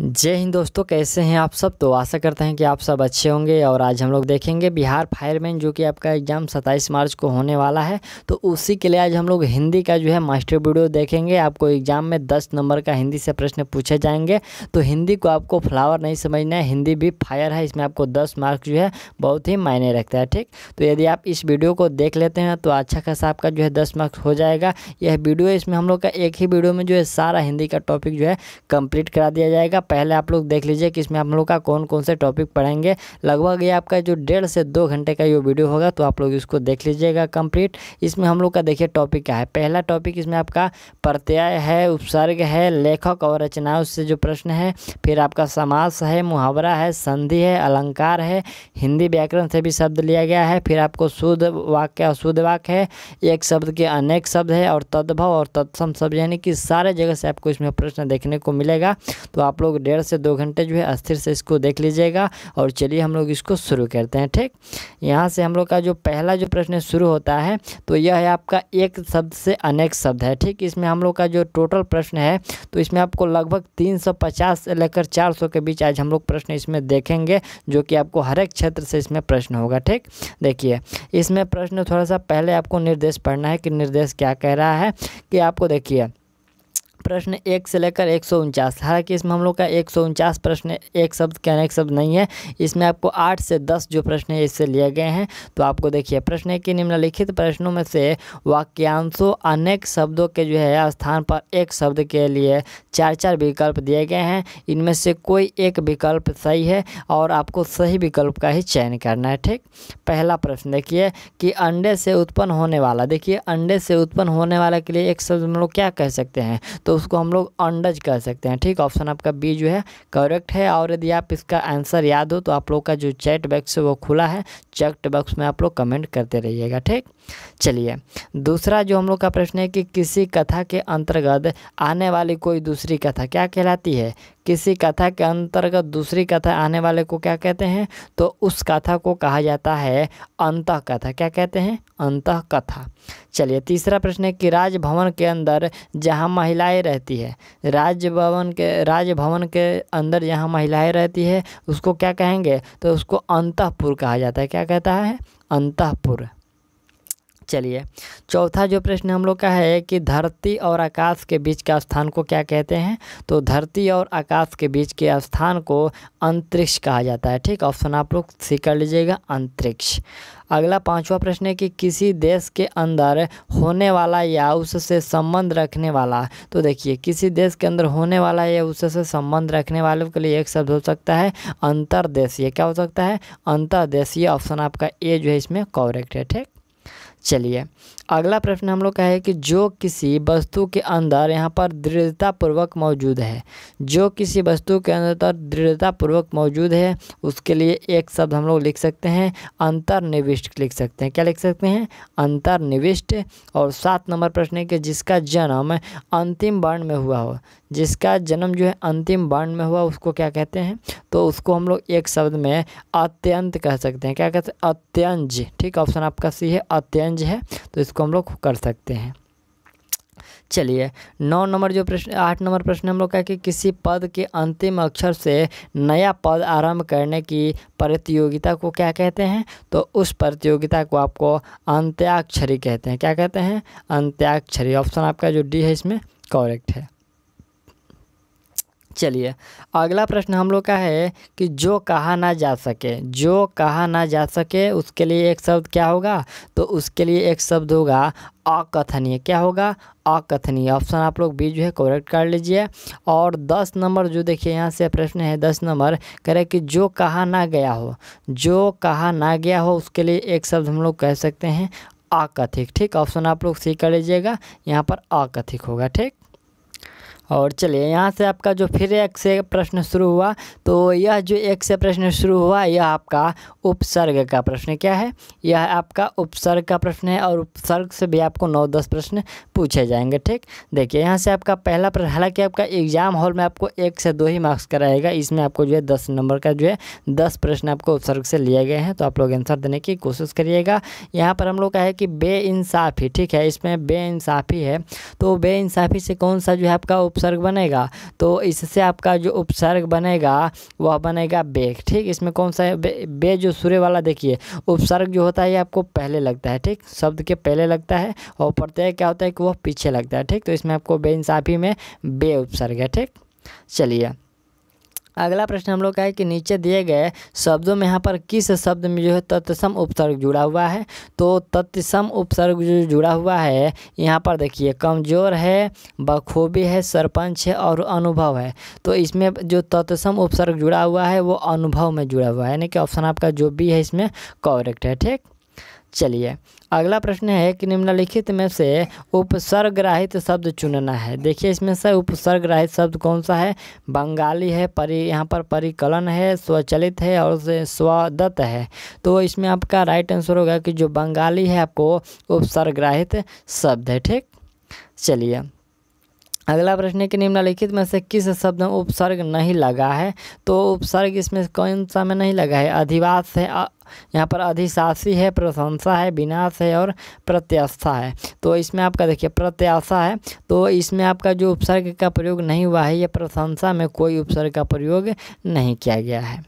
जय हिंद दोस्तों कैसे हैं आप सब तो आशा करते हैं कि आप सब अच्छे होंगे और आज हम लोग देखेंगे बिहार फायरमैन जो कि आपका एग्ज़ाम 27 मार्च को होने वाला है तो उसी के लिए आज हम लोग हिंदी का जो है मास्टर वीडियो देखेंगे आपको एग्ज़ाम में 10 नंबर का हिंदी से प्रश्न पूछे जाएंगे तो हिंदी को आपको फ्लावर नहीं समझना है हिंदी भी फायर है इसमें आपको दस मार्क्स जो है बहुत ही मायने रखता है ठीक तो यदि आप इस वीडियो को देख लेते हैं तो अच्छा खासा आपका जो है दस मार्क्स हो जाएगा यह वीडियो इसमें हम लोग का एक ही वीडियो में जो है सारा हिंदी का टॉपिक जो है कम्प्लीट करा दिया जाएगा पहले आप लोग देख लीजिए कि इसमें हम लोग का कौन कौन से टॉपिक पढ़ेंगे लगभग ये आपका जो डेढ़ से दो घंटे का ये वीडियो होगा तो आप लोग इसको देख लीजिएगा कंप्लीट इसमें हम लोग का देखिए टॉपिक क्या है पहला टॉपिक इसमें आपका प्रत्यय है उपसर्ग है लेखक और रचनाओं से जो प्रश्न है फिर आपका समास है मुहावरा है संधि है अलंकार है हिंदी व्याकरण से भी शब्द लिया गया है फिर आपको शुद्ध वाक्य अशुद्ध वाक्य है एक शब्द के अनेक शब्द है और तद्भव और तत्सम शब्द यानी कि सारे जगह से आपको इसमें प्रश्न देखने को मिलेगा तो आप लोग लोग डेढ़ से दो घंटे जो है अस्थिर से इसको देख लीजिएगा और चलिए हम लोग इसको शुरू करते हैं ठीक यहाँ से हम लोग का जो पहला जो प्रश्न शुरू होता है तो यह है आपका एक शब्द से अनेक शब्द है ठीक इसमें हम लोग का जो टोटल प्रश्न है तो इसमें आपको लगभग तीन से लेकर चार के बीच आज हम लोग प्रश्न इसमें देखेंगे जो कि आपको हर एक क्षेत्र से इसमें प्रश्न होगा ठीक देखिए इसमें प्रश्न थोड़ा सा पहले आपको निर्देश पढ़ना है कि निर्देश क्या कह रहा है कि आपको देखिए प्रश्न एक से लेकर एक सौ उनचास हालांकि इसमें हम लोग का एक सौ उनचास प्रश्न एक शब्द के अनेक शब्द नहीं है इसमें आपको आठ से दस जो प्रश्न है इससे लिए गए हैं तो आपको देखिए प्रश्न के निम्नलिखित प्रश्नों में से वाक्यांशों अनेक शब्दों के जो है स्थान पर एक शब्द के लिए चार चार विकल्प दिए गए हैं इनमें से कोई एक विकल्प सही है और आपको सही विकल्प का ही चयन करना है ठीक पहला प्रश्न देखिए कि अंडे से उत्पन्न होने वाला देखिए अंडे से उत्पन्न होने वाला के लिए एक शब्द हम लोग क्या कह सकते हैं तो तो उसको हम लोग अंडज कह सकते हैं ठीक ऑप्शन आपका बी जो है करेक्ट है और यदि आप इसका आंसर याद हो तो आप लोग का जो चैट बॉक्स है वो खुला है चैट बॉक्स में आप लोग कमेंट करते रहिएगा ठीक चलिए दूसरा जो हम लोग का प्रश्न है कि किसी कथा के अंतर्गत आने वाली कोई दूसरी कथा क्या कहलाती है किसी कथा के अंतर्गत दूसरी कथा आने वाले को क्या कहते हैं तो उस कथा को कहा जाता है अंत कथा क्या कहते हैं अंत कथा चलिए तीसरा प्रश्न है कि राजभवन के अंदर जहाँ महिलाएं रहती है राजभवन के राजभवन के अंदर जहाँ महिलाएं रहती है उसको क्या कहेंगे तो उसको अंतपुर कहा जाता है क्या कहता है अंतपुर चलिए चौथा जो प्रश्न हम लोग का है कि धरती और आकाश के बीच के स्थान को क्या कहते हैं तो धरती और आकाश के बीच के स्थान को अंतरिक्ष कहा जाता है ठीक ऑप्शन आप लोग सी कर लीजिएगा अंतरिक्ष अगला पांचवा प्रश्न है कि किसी देश के अंदर होने वाला या उससे संबंध रखने वाला तो देखिए किसी देश के अंदर होने वाला या उससे संबंध रखने वालों के लिए एक शब्द हो सकता है अंतरदेशीय क्या हो सकता है अंतरदेशीय ऑप्शन आपका ए जो है इसमें कॉरेक्ट है ठीक चलिए अगला प्रश्न हम लोग का है कि जो किसी वस्तु के अंदर यहाँ पर दृढ़तापूर्वक मौजूद है जो किसी वस्तु के अंदर दृढ़तापूर्वक मौजूद है उसके लिए एक शब्द हम लोग लिख सकते हैं अंतर्निविष्ट लिख सकते हैं क्या लिख सकते हैं अंतर्निविष्ट और सात नंबर प्रश्न है कि जिसका जन्म अंतिम वर्ण में हुआ हो जिसका जन्म जो है अंतिम बाण में हुआ उसको क्या कहते हैं तो उसको हम लोग एक शब्द में अत्यंत कह सकते हैं क्या कहते हैं अत्यंज ठीक ऑप्शन आपका सी है अत्यंज है तो इसको हम लोग कर सकते हैं चलिए नौ नंबर जो प्रश्न आठ नंबर प्रश्न हम लोग का कि किसी पद के अंतिम अक्षर से नया पद आरंभ करने की प्रतियोगिता को क्या कहते हैं तो उस प्रतियोगिता को आपको अंत्याक्षरी कहते हैं क्या कहते हैं अंत्याक्षरी ऑप्शन आपका जो डी है इसमें करेक्ट है चलिए अगला प्रश्न हम लोग का है कि जो कहा ना जा सके जो कहा ना जा सके उसके लिए एक शब्द क्या होगा तो उसके लिए एक शब्द होगा अकथनीय क्या होगा अकथनीय ऑप्शन आप लोग बी जो है करेक्ट कर लीजिए और दस नंबर जो देखिए यहाँ से प्रश्न है दस नंबर कह रहे कि जो कहा ना गया हो जो कहा ना गया हो उसके लिए एक शब्द हम लोग कह सकते हैं अकथिक ठीक ऑप्शन आप लोग सी कर लीजिएगा यहाँ पर अकथिक होगा ठीक और चलिए यहाँ से आपका जो फिर एक से प्रश्न शुरू हुआ तो यह जो एक से प्रश्न शुरू हुआ यह आपका उपसर्ग का प्रश्न क्या है यह आपका उपसर्ग का प्रश्न है और उपसर्ग से भी आपको नौ दस प्रश्न पूछे जाएंगे ठीक देखिए यहाँ से आपका पहला प्रश्न हालांकि आपका एग्जाम हॉल में आपको एक से दो ही मार्क्स का रहेगा इसमें आपको जो है दस नंबर का जो है दस प्रश्न आपको उपसर्ग से लिए गए हैं तो आप लोग आंसर देने की कोशिश करिएगा यहाँ पर हम लोग का है कि बेइंसाफ़ी ठीक है इसमें बेइंसाफ़ी है तो बेइंसाफ़ी से कौन सा जो है आपका उप उपसर्ग बनेगा तो इससे आपका जो उपसर्ग बनेगा वह बनेगा बेग ठीक इसमें कौन सा बे, जो सूर्य वाला देखिए उपसर्ग जो होता है ये आपको पहले लगता है ठीक शब्द के पहले लगता है और प्रत्यय क्या होता है कि वह पीछे लगता है ठीक तो इसमें आपको बेइंसाफ़ी में बे उपसर्ग है ठीक चलिए अगला प्रश्न हम लोग का है कि नीचे दिए गए शब्दों में यहाँ पर किस शब्द में जो है तत्सम उपसर्ग जुड़ा हुआ है तो तत्सम उपसर्ग जो जुड़ा हुआ है यहाँ पर देखिए कमज़ोर है बखूबी है सरपंच है और अनुभव है तो इसमें जो तत्सम उपसर्ग जुड़ा हुआ है वो अनुभव में जुड़ा हुआ है यानी कि ऑप्शन आपका जो भी है इसमें कॉरेक्ट है ठीक चलिए अगला प्रश्न है कि निम्नलिखित में से उपसर्ग्राहित शब्द चुनना है देखिए इसमें से उपसर्ग्राहित शब्द कौन सा है बंगाली है परि यहाँ पर परिकलन है स्वचलित है और स्वदत्त है तो इसमें आपका राइट आंसर होगा कि जो बंगाली है आपको उपसर्ग्राहित शब्द है ठीक चलिए अगला प्रश्न है कि निम्नलिखित में से किस शब्द में उपसर्ग नहीं लगा है तो उपसर्ग इसमें कौन सा में नहीं लगा है अधिवास है यहाँ पर अधिशासी है प्रशंसा है विनाश है और प्रत्याशा है तो इसमें आपका देखिए प्रत्याशा है तो इसमें आपका जो उपसर्ग का प्रयोग नहीं हुआ है यह प्रशंसा में कोई उपसर्ग का प्रयोग नहीं किया गया है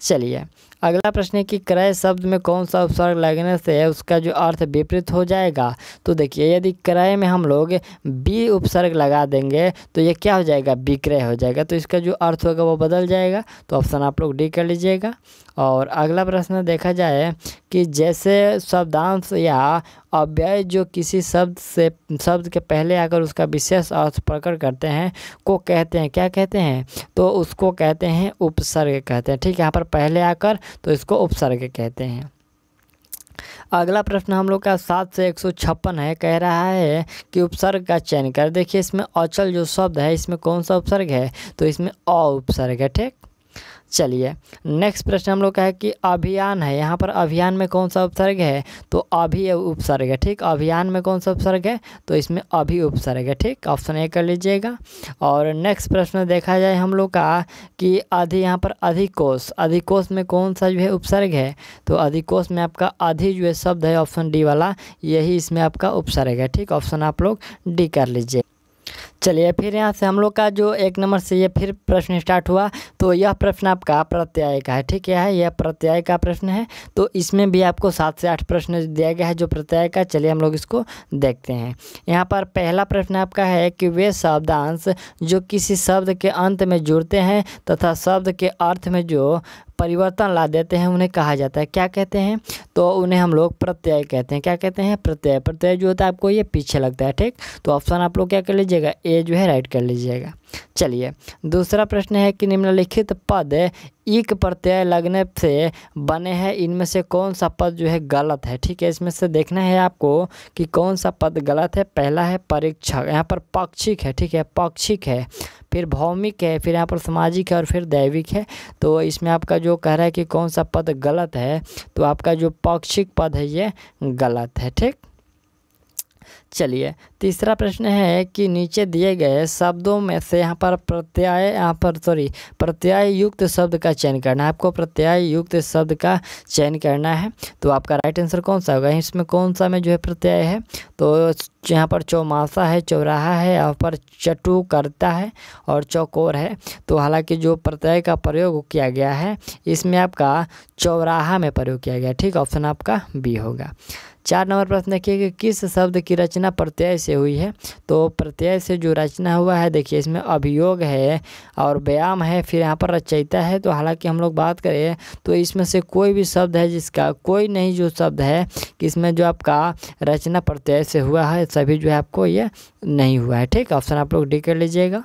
चलिए अगला प्रश्न है कि क्रय शब्द में कौन सा उपसर्ग लगने से उसका जो अर्थ विपरीत हो जाएगा तो देखिए यदि क्रय में हम लोग बी उपसर्ग लगा देंगे तो ये क्या हो जाएगा विक्रय हो जाएगा तो इसका जो अर्थ होगा वो बदल जाएगा तो ऑप्शन आप लोग डी कर लीजिएगा और अगला प्रश्न देखा जाए कि जैसे शब्दांश या अव्यय जो किसी शब्द से शब्द के पहले आकर उसका विशेष अर्थ प्रकट करते हैं को कहते हैं क्या कहते हैं तो उसको कहते हैं उपसर्ग कहते हैं ठीक है यहाँ पर पहले आकर तो इसको उपसर्ग कहते हैं अगला प्रश्न हम लोग का सात से एक सौ छप्पन है कह रहा है कि उपसर्ग का चयन कर देखिए इसमें अचल जो शब्द है इसमें कौन सा उपसर्ग है तो इसमें अ उपसर्ग है ठीक चलिए नेक्स्ट प्रश्न हम लोग का है कि अभियान है यहाँ पर अभियान में कौन सा उपसर्ग है तो अभी उपसर्ग है ठीक अभियान में कौन सा उपसर्ग है तो इसमें अभी उपसर्ग है ठीक ऑप्शन ए कर लीजिएगा और नेक्स्ट प्रश्न देखा जाए हम लोग का कि अधि यहाँ पर अधिकोष अधिकोष में कौन सा जो है उपसर्ग है तो अधिकोष में आपका अधि जो है शब्द है ऑप्शन डी वाला यही इसमें आपका उपसर्ग है ठीक ऑप्शन आप लोग डी कर लीजिए चलिए फिर यहाँ से हम लोग का जो एक नंबर से ये फिर प्रश्न स्टार्ट हुआ तो यह प्रश्न आपका प्रत्याय का है ठीक है यह प्रत्याय का प्रश्न है तो इसमें भी आपको सात से आठ प्रश्न दिया गया है जो प्रत्याय का चलिए हम लोग इसको देखते हैं यहाँ पर पहला प्रश्न आपका है कि वे शब्दांश जो किसी शब्द के अंत में जुड़ते हैं तथा शब्द के अर्थ में जो परिवर्तन ला देते हैं उन्हें कहा जाता है क्या कहते हैं तो उन्हें हम लोग प्रत्यय कहते हैं क्या कहते हैं प्रत्यय प्रत्यय जो होता है आपको ये पीछे लगता है ठीक तो ऑप्शन आप लोग क्या कर लीजिएगा ए जो है राइट कर लीजिएगा चलिए दूसरा प्रश्न है कि निम्नलिखित पद एक प्रत्यय लगने से बने हैं इनमें से कौन सा पद जो है गलत है ठीक है इसमें से देखना है आपको कि कौन सा पद गलत है पहला है परीक्षक यहाँ पर पक्षिक है ठीक है पक्षिक है फिर भौमिक है फिर यहाँ पर सामाजिक है और फिर दैविक है तो इसमें आपका जो कह रहा है कि कौन सा पद गलत है तो आपका जो पौक्षिक पद है ये गलत है ठीक चलिए तीसरा प्रश्न है कि नीचे दिए गए शब्दों में से यहाँ पर प्रत्यय यहाँ पर सॉरी प्रत्यय युक्त शब्द का चयन करना है आपको प्रत्यय युक्त शब्द का चयन करना है तो आपका राइट आंसर कौन सा होगा इसमें कौन सा में जो है प्रत्यय है तो यहाँ पर चौमासा है चौराहा है यहाँ पर चटू करता है और चौकोर है तो हालांकि जो प्रत्यय का प्रयोग किया गया है इसमें आपका चौराहा में प्रयोग किया गया ठीक ऑप्शन आपका बी होगा चार नंबर प्रश्न देखिए कि किस शब्द की रचना प्रत्यय से हुई है तो प्रत्यय से जो रचना हुआ है देखिए इसमें अभियोग है और व्यायाम है फिर यहाँ पर रचयिता है तो हालांकि हम लोग बात करें तो इसमें से कोई भी शब्द है जिसका कोई नहीं जो शब्द है कि इसमें जो आपका रचना प्रत्यय से हुआ है सभी जो है आपको ये नहीं हुआ है ठीक ऑप्शन आप लोग डी कर लीजिएगा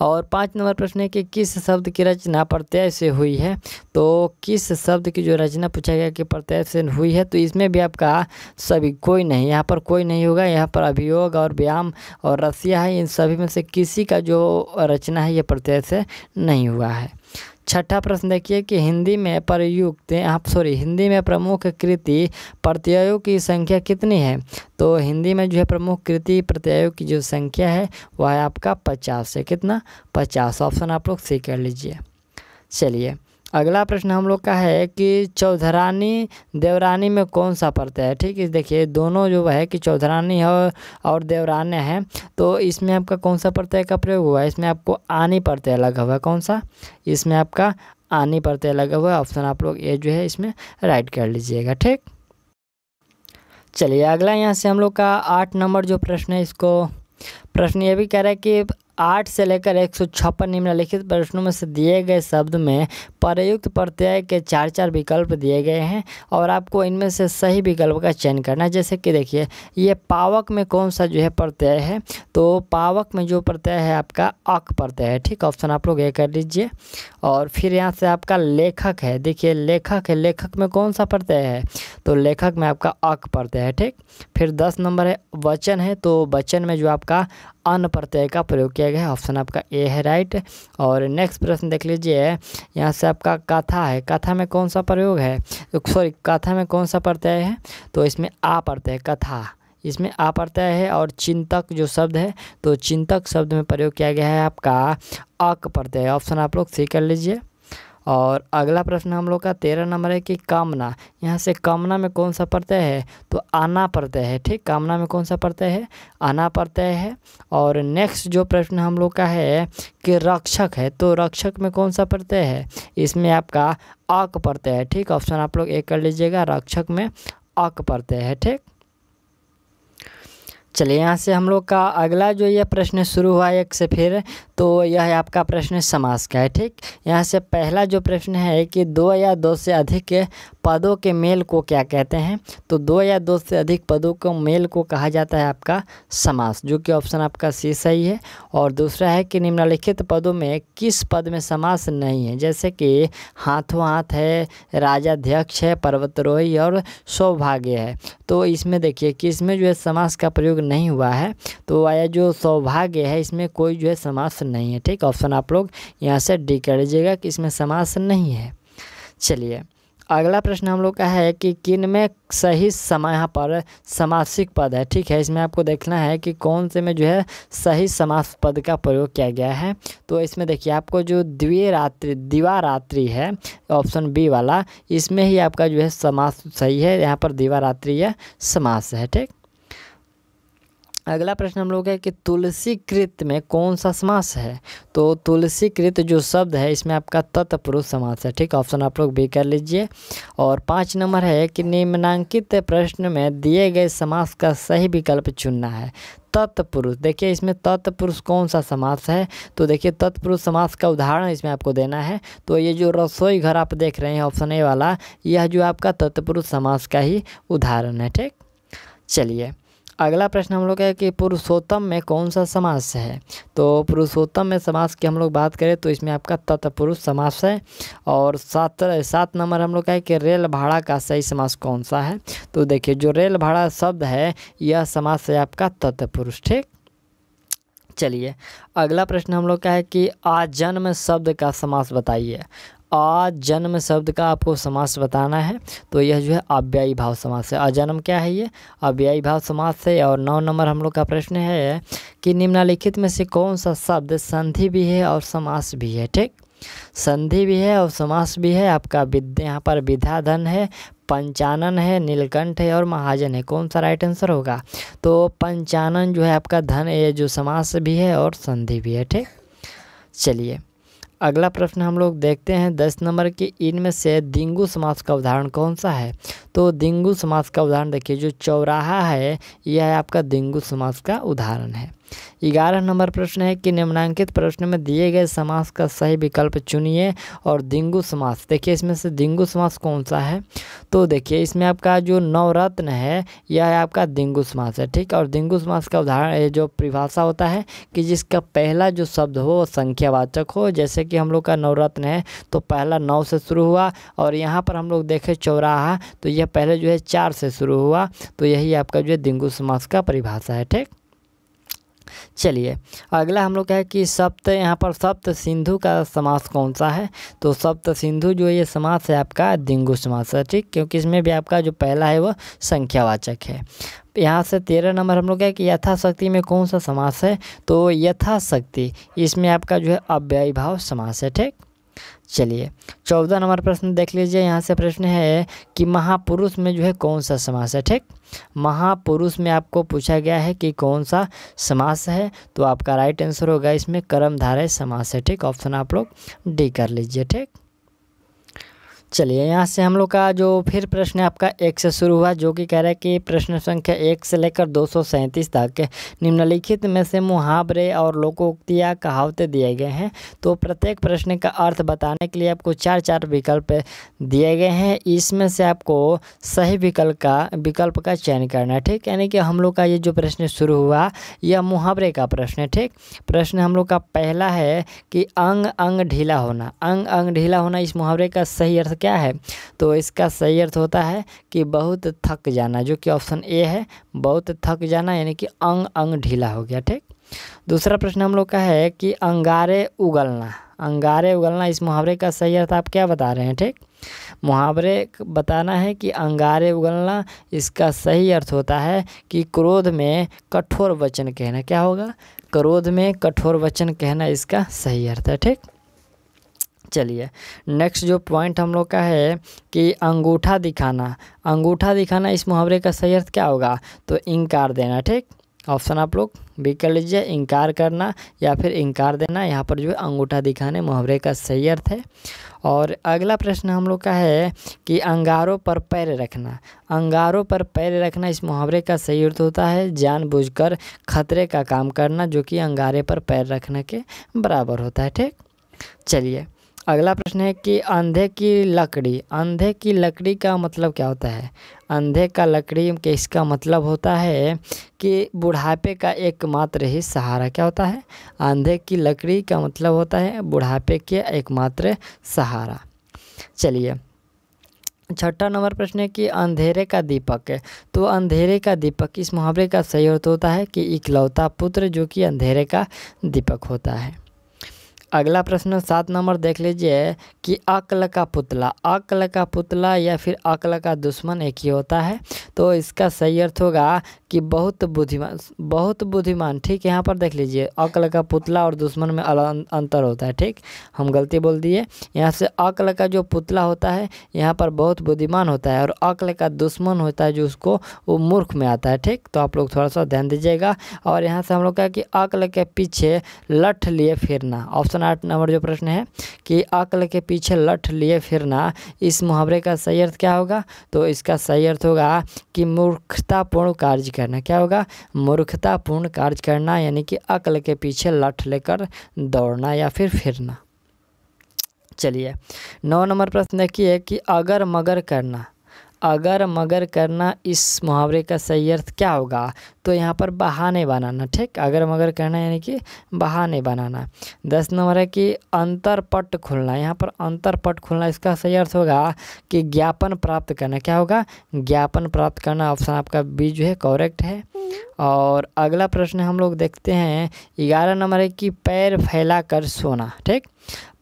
और पाँच नंबर प्रश्न है कि किस शब्द की रचना प्रत्यय से हुई है तो किस शब्द की जो रचना पूछा गया कि प्रत्यय से हुई है तो इसमें भी आपका सभी कोई नहीं यहाँ पर कोई नहीं होगा यहाँ पर अभियोग और व्यायाम और रसिया है इन सभी में से किसी का जो रचना है ये प्रत्यय से नहीं हुआ है छठा प्रश्न देखिए कि हिंदी में प्रयुक्त आप सॉरी हिंदी में प्रमुख कृति प्रत्ययों की संख्या कितनी है तो हिंदी में जो है प्रमुख कृति प्रत्ययों की जो संख्या है वह है आपका पचास है कितना पचास ऑप्शन आप लोग सी कर लीजिए चलिए अगला प्रश्न हम लोग का है कि चौधरानी देवरानी में कौन सा पड़ता है ठीक है देखिए दोनों जो है कि चौधरानी है और देवरानी है तो इसमें आपका कौन सा प्रत्यय का प्रयोग हुआ है इसमें आपको आनी हैं अलग हुआ कौन सा इसमें आपका आनी पड़ते अलग हुआ ऑप्शन आप लोग ए जो है इसमें राइट कर लीजिएगा ठीक चलिए अगला यहाँ से हम लोग का आठ नंबर जो प्रश्न है इसको प्रश्न ये भी कह रहा है कि आठ से लेकर एक सौ छप्पन निम्नलिखित प्रश्नों में से दिए गए शब्द में प्रयुक्त प्रत्यय के चार चार विकल्प दिए गए हैं और आपको इनमें से सही विकल्प का चयन करना है जैसे कि देखिए ये पावक में कौन सा जो है प्रत्यय है तो पावक में जो प्रत्यय है आपका अक प्रत्यय है ठीक ऑप्शन आप लोग ये कर लीजिए और फिर यहाँ से आपका लेखक है देखिए लेखक है लेखक में कौन सा प्रत्यय है तो लेखक में आपका अक प्रत्यय है ठीक फिर दस नंबर है वचन है तो वचन में जो आपका अन प्रत्यय का प्रयोग किया गया है ऑप्शन आपका ए है राइट और नेक्स्ट प्रश्न देख लीजिए यहाँ से आपका कथा है कथा में कौन सा प्रयोग है तो सॉरी कथा में कौन सा प्रत्यय है तो इसमें आ प्रत्यय कथा इसमें आ प्रत्यय है और चिंतक जो शब्द है तो चिंतक शब्द में प्रयोग किया गया है आपका अक प्रत्यय ऑप्शन आप लोग सी कर लीजिए और अगला प्रश्न हम लोग का तेरह नंबर है कि कामना यहाँ से कामना में कौन सा पड़ता है तो आना पड़ता है ठीक कामना में कौन सा पड़ता है आना पड़ता है और नेक्स्ट जो प्रश्न हम लोग का है कि रक्षक है तो रक्षक में कौन सा पड़ता है इसमें आपका अक पड़ता है ठीक ऑप्शन आप लोग एक कर लीजिएगा रक्षक में अक पड़ते हैं ठीक चलिए यहाँ से हम लोग का अगला जो यह प्रश्न शुरू हुआ एक से फिर तो यह है आपका प्रश्न समास का है ठीक यहाँ से पहला जो प्रश्न है कि दो या दो से अधिक पदों के मेल को क्या कहते हैं तो दो या दो से अधिक पदों के मेल को कहा जाता है आपका समास जो कि ऑप्शन आपका सी सही है और दूसरा है कि निम्नलिखित पदों में किस पद में समास नहीं है जैसे कि हाथों हाथ है राजाध्यक्ष है पर्वतरोही और सौभाग्य है तो इसमें देखिए कि इसमें जो है समास का प्रयोग नहीं हुआ है तो आया जो सौभाग्य है इसमें कोई जो है समास नहीं है ठीक ऑप्शन आप लोग यहाँ से डी कर लीजिएगा कि इसमें समास नहीं है चलिए अगला प्रश्न हम लोग का है कि किन में सही समय यहाँ पर समासिक पद है ठीक है इसमें आपको देखना है कि कौन से में जो है सही समास पद का प्रयोग किया गया है तो इसमें देखिए आपको जो द्वे रात्रि दिवा रात्रि है ऑप्शन बी वाला इसमें ही आपका जो है समास सही है यहाँ पर दिवा रात्रि या समास है ठीक अगला प्रश्न हम लोग है कि तुलसी कृत में कौन सा समास है तो तुलसी कृत जो शब्द है इसमें आपका तत्पुरुष समास है ठीक ऑप्शन आप लोग भी कर लीजिए और पाँच नंबर है कि निम्नांकित प्रश्न में दिए गए समास का सही विकल्प चुनना है तत्पुरुष देखिए इसमें तत्पुरुष कौन सा समास है तो देखिए तत्पुरुष समास का उदाहरण इसमें आपको देना है तो ये जो रसोई घर आप देख रहे हैं ऑप्शन ए वाला यह जो आपका तत्पुरुष समास का ही उदाहरण है ठीक चलिए अगला प्रश्न हम लोग का है कि पुरुषोत्तम में कौन सा समास है तो पुरुषोत्तम में समास की हम लोग बात करें तो इसमें आपका तत्पुरुष समास है और सात सात नंबर हम लोग का है कि रेल भाड़ा का सही समास कौन सा है तो देखिए जो रेल भाड़ा शब्द है यह समास है आपका तत्पुरुष ठीक चलिए अगला प्रश्न हम लोग का है कि आजन्म शब्द का समास बताइए अजन्म शब्द का आपको समास बताना है तो यह जो है अव्ययी भाव समास है अजन्म क्या है ये अव्ययी भाव समास है और नौ नंबर हम लोग का प्रश्न है कि निम्नलिखित में से कौन सा शब्द संधि भी है और समास भी है ठीक संधि भी है और समास भी है आपका विद्या यहाँ पर विद्याधन है पंचानन है नीलकंठ है और महाजन है कौन सा राइट आंसर होगा तो पंचानन जो है आपका धन ये जो समास भी है और संधि भी है ठीक चलिए अगला प्रश्न हम लोग देखते हैं दस नंबर के इनमें से दिंगू समास का उदाहरण कौन सा है तो दिंगू समास का उदाहरण देखिए जो चौराहा है यह है आपका दिंगू समास का उदाहरण है ग्यारह नंबर प्रश्न है कि निम्नांकित प्रश्न में दिए गए समास का सही विकल्प चुनिए और दिंगू समास देखिए इसमें से दिंगू समास कौन सा है तो देखिए इसमें आपका जो नवरत्न है यह आपका दिंगू समास है ठीक और दिंगू समास का उदाहरण जो परिभाषा होता है कि जिसका पहला जो शब्द हो संख्यावाचक हो जैसे कि हम लोग का नवरत्न है तो पहला नौ से शुरू हुआ और यहाँ पर हम लोग देखें चौराहा तो यह पहले जो है चार से शुरू हुआ तो यही आपका जो है दिंगू समास का परिभाषा है ठीक चलिए अगला हम लोग कहे कि सप्त यहाँ पर सप्त सिंधु का समास कौन सा है तो सप्त सिंधु जो ये समास है आपका दिंगु समास है ठीक क्योंकि इसमें भी आपका जो पहला है वो संख्यावाचक है यहाँ से तेरह नंबर हम लोग कहे कि यथाशक्ति में कौन सा समास है तो यथाशक्ति इसमें आपका जो है अव्ययभाव समास है ठीक चलिए चौदह नंबर प्रश्न देख लीजिए यहाँ से प्रश्न है कि महापुरुष में जो है कौन सा समास है ठीक महापुरुष में आपको पूछा गया है कि कौन सा समास है तो आपका राइट आंसर होगा इसमें कर्मधारय समास है ठीक ऑप्शन आप लोग डी कर लीजिए ठीक चलिए यहाँ से हम लोग का जो फिर प्रश्न आपका एक से शुरू हुआ जो कि कह रहा है कि प्रश्न संख्या एक से लेकर दो तक निम्नलिखित में से मुहावरे और लोकोक्तियाँ कहावतें दिए गए हैं तो प्रत्येक प्रश्न का अर्थ बताने के लिए आपको चार चार विकल्प दिए गए हैं इसमें से आपको सही विकल्प का विकल्प का चयन करना है ठीक यानी कि हम लोग का ये जो प्रश्न शुरू हुआ यह मुहावरे का प्रश्न है ठीक प्रश्न हम लोग का पहला है कि अंग अंग ढीला होना अंग अंग ढीला होना इस मुहावरे का सही अर्थ क्या है तो इसका सही अर्थ होता है कि बहुत थक जाना जो कि ऑप्शन ए है बहुत थक जाना यानी कि अंग अंग ढीला हो गया ठीक दूसरा प्रश्न हम लोग का है कि अंगारे उगलना अंगारे उगलना इस मुहावरे का सही अर्थ आप क्या बता रहे हैं ठीक मुहावरे बताना है कि अंगारे उगलना इसका सही अर्थ होता है कि क्रोध में कठोर वचन कहना क्या होगा क्रोध में कठोर वचन कहना इसका सही अर्थ है ठीक चलिए नेक्स्ट जो पॉइंट हम लोग का है कि अंगूठा दिखाना अंगूठा दिखाना इस मुहावरे का सही अर्थ क्या होगा तो इनकार देना ठीक ऑप्शन आप लोग भी कर लीजिए इनकार करना या फिर इनकार देना यहाँ पर जो है अंगूठा दिखाने मुहावरे का सही अर्थ है और अगला प्रश्न हम लोग का है कि अंगारों पर पैर रखना अंगारों पर पैर रखना इस मुहावरे का सही अर्थ होता है जानबूझकर खतरे का काम करना जो कि अंगारे पर पैर रखने के बराबर होता है ठीक चलिए अगला प्रश्न है कि अंधे की लकड़ी अंधे की लकड़ी का मतलब क्या होता है अंधे का लकड़ी के इसका मतलब होता है कि बुढ़ापे का एकमात्र ही सहारा क्या होता है अंधे की लकड़ी का मतलब होता है बुढ़ापे के एकमात्र सहारा चलिए छठा नंबर प्रश्न है कि अंधेरे का दीपक है तो अंधेरे का दीपक इस मुहावरे का सही अर्थ होता है कि इकलौता पुत्र जो कि अंधेरे का दीपक होता है अगला प्रश्न सात नंबर देख लीजिए कि अकल का पुतला अकल का पुतला या फिर अकल का दुश्मन एक ही होता है तो इसका सही अर्थ होगा कि बहुत बुद्धिमान बहुत बुद्धिमान ठीक है यहाँ पर देख लीजिए अकल का पुतला और दुश्मन में अं, अंतर होता है ठीक हम गलती बोल दिए यहाँ से अकल का जो पुतला होता है यहाँ पर बहुत बुद्धिमान होता है और अकल का दुश्मन होता है जो उसको वो मूर्ख में आता है ठीक तो आप लोग थोड़ा सा ध्यान दीजिएगा और यहाँ से हम लोग क्या कि अकल के पीछे लठ लिए फिरना ऑप्शन ऑप्शन आठ नंबर जो प्रश्न है कि अक्ल के पीछे लठ लिए फिरना इस मुहावरे का सही अर्थ क्या होगा तो इसका सही अर्थ होगा कि मूर्खतापूर्ण कार्य करना क्या होगा मूर्खतापूर्ण कार्य करना यानी कि अकल के पीछे लठ लेकर दौड़ना या फिर फिरना चलिए नौ नंबर प्रश्न देखिए कि अगर मगर करना अगर मगर करना इस मुहावरे का सही अर्थ क्या होगा तो यहाँ पर बहाने बनाना ठीक अगर मगर करना यानी कि बहाने बनाना दस नंबर है कि अंतरपट खुलना यहाँ पर अंतरपट खुलना इसका सही अर्थ होगा कि ज्ञापन प्राप्त करना क्या होगा ज्ञापन प्राप्त करना ऑप्शन आपका बी जो है कॉरेक्ट है और अगला प्रश्न हम लोग देखते हैं ग्यारह नंबर है कि पैर फैला कर सोना ठीक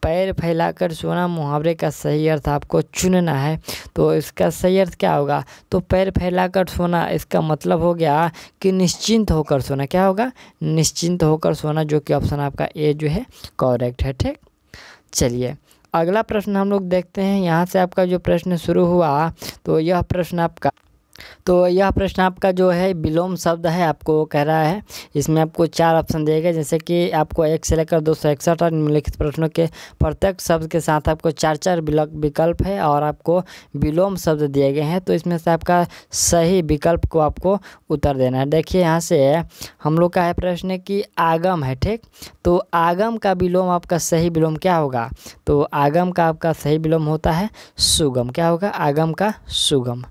पैर फैलाकर सोना मुहावरे का सही अर्थ आपको चुनना है तो इसका सही अर्थ क्या होगा तो पैर फैलाकर सोना इसका मतलब हो गया कि निश्चिंत होकर सोना क्या होगा निश्चिंत होकर सोना जो कि ऑप्शन आपका ए जो है कॉरेक्ट है ठीक चलिए अगला प्रश्न हम लोग देखते हैं यहाँ से आपका जो प्रश्न शुरू हुआ तो यह प्रश्न आपका तो यह प्रश्न आपका जो है विलोम शब्द है आपको कह रहा है इसमें आपको चार ऑप्शन दिए गए जैसे कि आपको एक से लेकर दो सौ इकसठ और निम्नलिखित प्रश्नों के प्रत्येक शब्द के साथ आपको चार चार विकल्प है और आपको विलोम शब्द दिए गए हैं तो इसमें से आपका सही विकल्प को आपको उत्तर देना है देखिए यहाँ से हम लोग का है प्रश्न कि आगम है ठीक तो आगम का विलोम आपका सही विलोम क्या होगा तो आगम का आपका सही विलोम होता है सुगम क्या होगा आगम का सुगम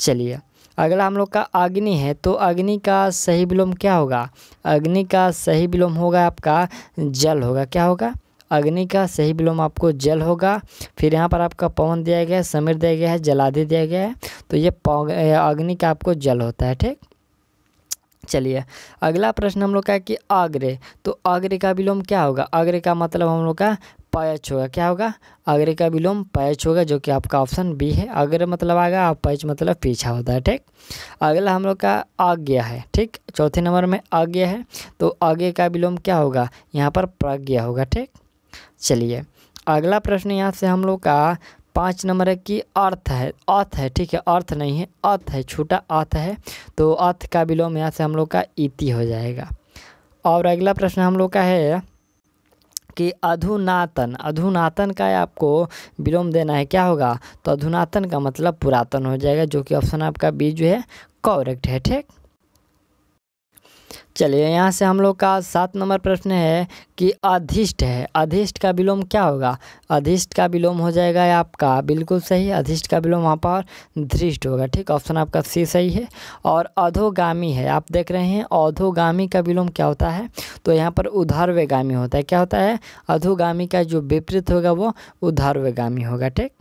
चलिए अगला हम लोग का अग्नि है तो अग्नि का सही विलोम क्या होगा अग्नि का सही विलोम होगा आपका जल होगा क्या होगा अग्नि का सही विलोम आपको जल होगा फिर यहाँ पर आपका पवन दिया गया है समीर दिया गया है जलाधि दिया गया है तो ये अग्नि का आपको जल होता है ठीक चलिए अगला प्रश्न हम लोग का है कि अग्र तो अग्र का विलोम क्या होगा अग्र का मतलब हम लोग का पैच होगा क्या होगा अग्र का विलोम पैच होगा जो कि आपका ऑप्शन बी है अग्र मतलब आगे आप पैच मतलब पीछा होता है ठीक अगला हम लोग का आज्ञा है ठीक चौथे नंबर में आज्ञा है तो आज्ञा का विलोम क्या होगा यहाँ पर प्रज्ञा होगा ठीक चलिए अगला प्रश्न यहाँ से हम लोग का पाँच नंबर की अर्थ है अर्थ है ठीक है अर्थ नहीं है अर्थ है छोटा अर्थ है तो अर्थ का विलोम यहाँ से हम लोग का इति हो जाएगा और अगला प्रश्न हम लोग का है कि अधुनातन अधुनातन का आपको विलोम देना है क्या होगा तो अधुनातन का मतलब पुरातन हो जाएगा जो कि ऑप्शन आपका बी जो है करेक्ट है ठीक चलिए यहाँ से हम लोग का सात नंबर प्रश्न है कि अधिष्ट है अधिष्ट का विलोम क्या होगा अधिष्ट का विलोम हो जाएगा आपका बिल्कुल सही अधिष्ट का विलोम वहाँ पर धृष्ट होगा ठीक ऑप्शन आपका सी सही है और अधोगामी है आप देख रहे हैं अधोगामी का विलोम क्या होता है तो यहाँ पर उधार्वेगामी होता है क्या होता है अधोगामी का जो विपरीत होगा वो उधार्वेगामी होगा ठीक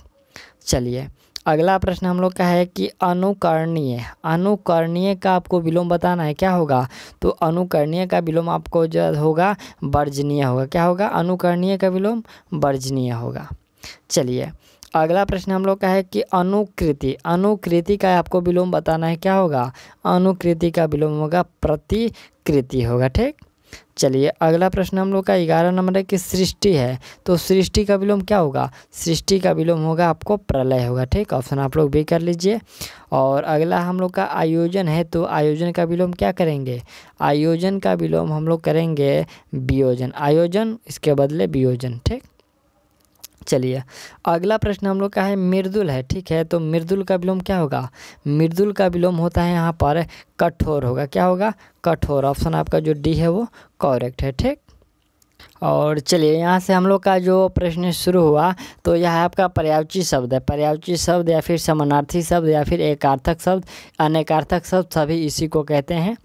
चलिए अगला प्रश्न हम लोग का है कि अनुकरणीय अनुकरणीय का आपको विलोम बताना है क्या होगा तो अनुकरणीय का विलोम आपको जो होगा वर्जनीय होगा क्या होगा अनुकरणीय का विलोम वर्जनीय होगा चलिए अगला प्रश्न हम लोग का है कि अनुकृति अनुकृति का आपको विलोम बताना है क्या होगा अनुकृति का विलोम होगा प्रतिकृति होगा ठीक चलिए अगला प्रश्न हम लोग का ग्यारह नंबर है कि सृष्टि है तो सृष्टि का विलोम क्या होगा सृष्टि का विलोम होगा आपको प्रलय होगा ठीक ऑप्शन आप लोग भी कर लीजिए और अगला हम लोग का आयोजन है तो आयोजन का विलोम क्या करेंगे आयोजन का विलोम हम लोग करेंगे वियोजन आयोजन इसके बदले वियोजन ठीक चलिए अगला प्रश्न हम लोग का है मृदुल है ठीक है तो मृदुल का विलोम क्या होगा मृदुल का विलोम होता है यहाँ पर कठोर होगा क्या होगा कठोर ऑप्शन आपका जो डी है वो करेक्ट है ठीक और चलिए यहाँ से हम लोग का जो प्रश्न शुरू हुआ तो यह आपका पर्यावची शब्द है पर्यावची शब्द या फिर समानार्थी शब्द या फिर एकार्थक शब्द अनेकार्थक शब्द सभी इसी को कहते हैं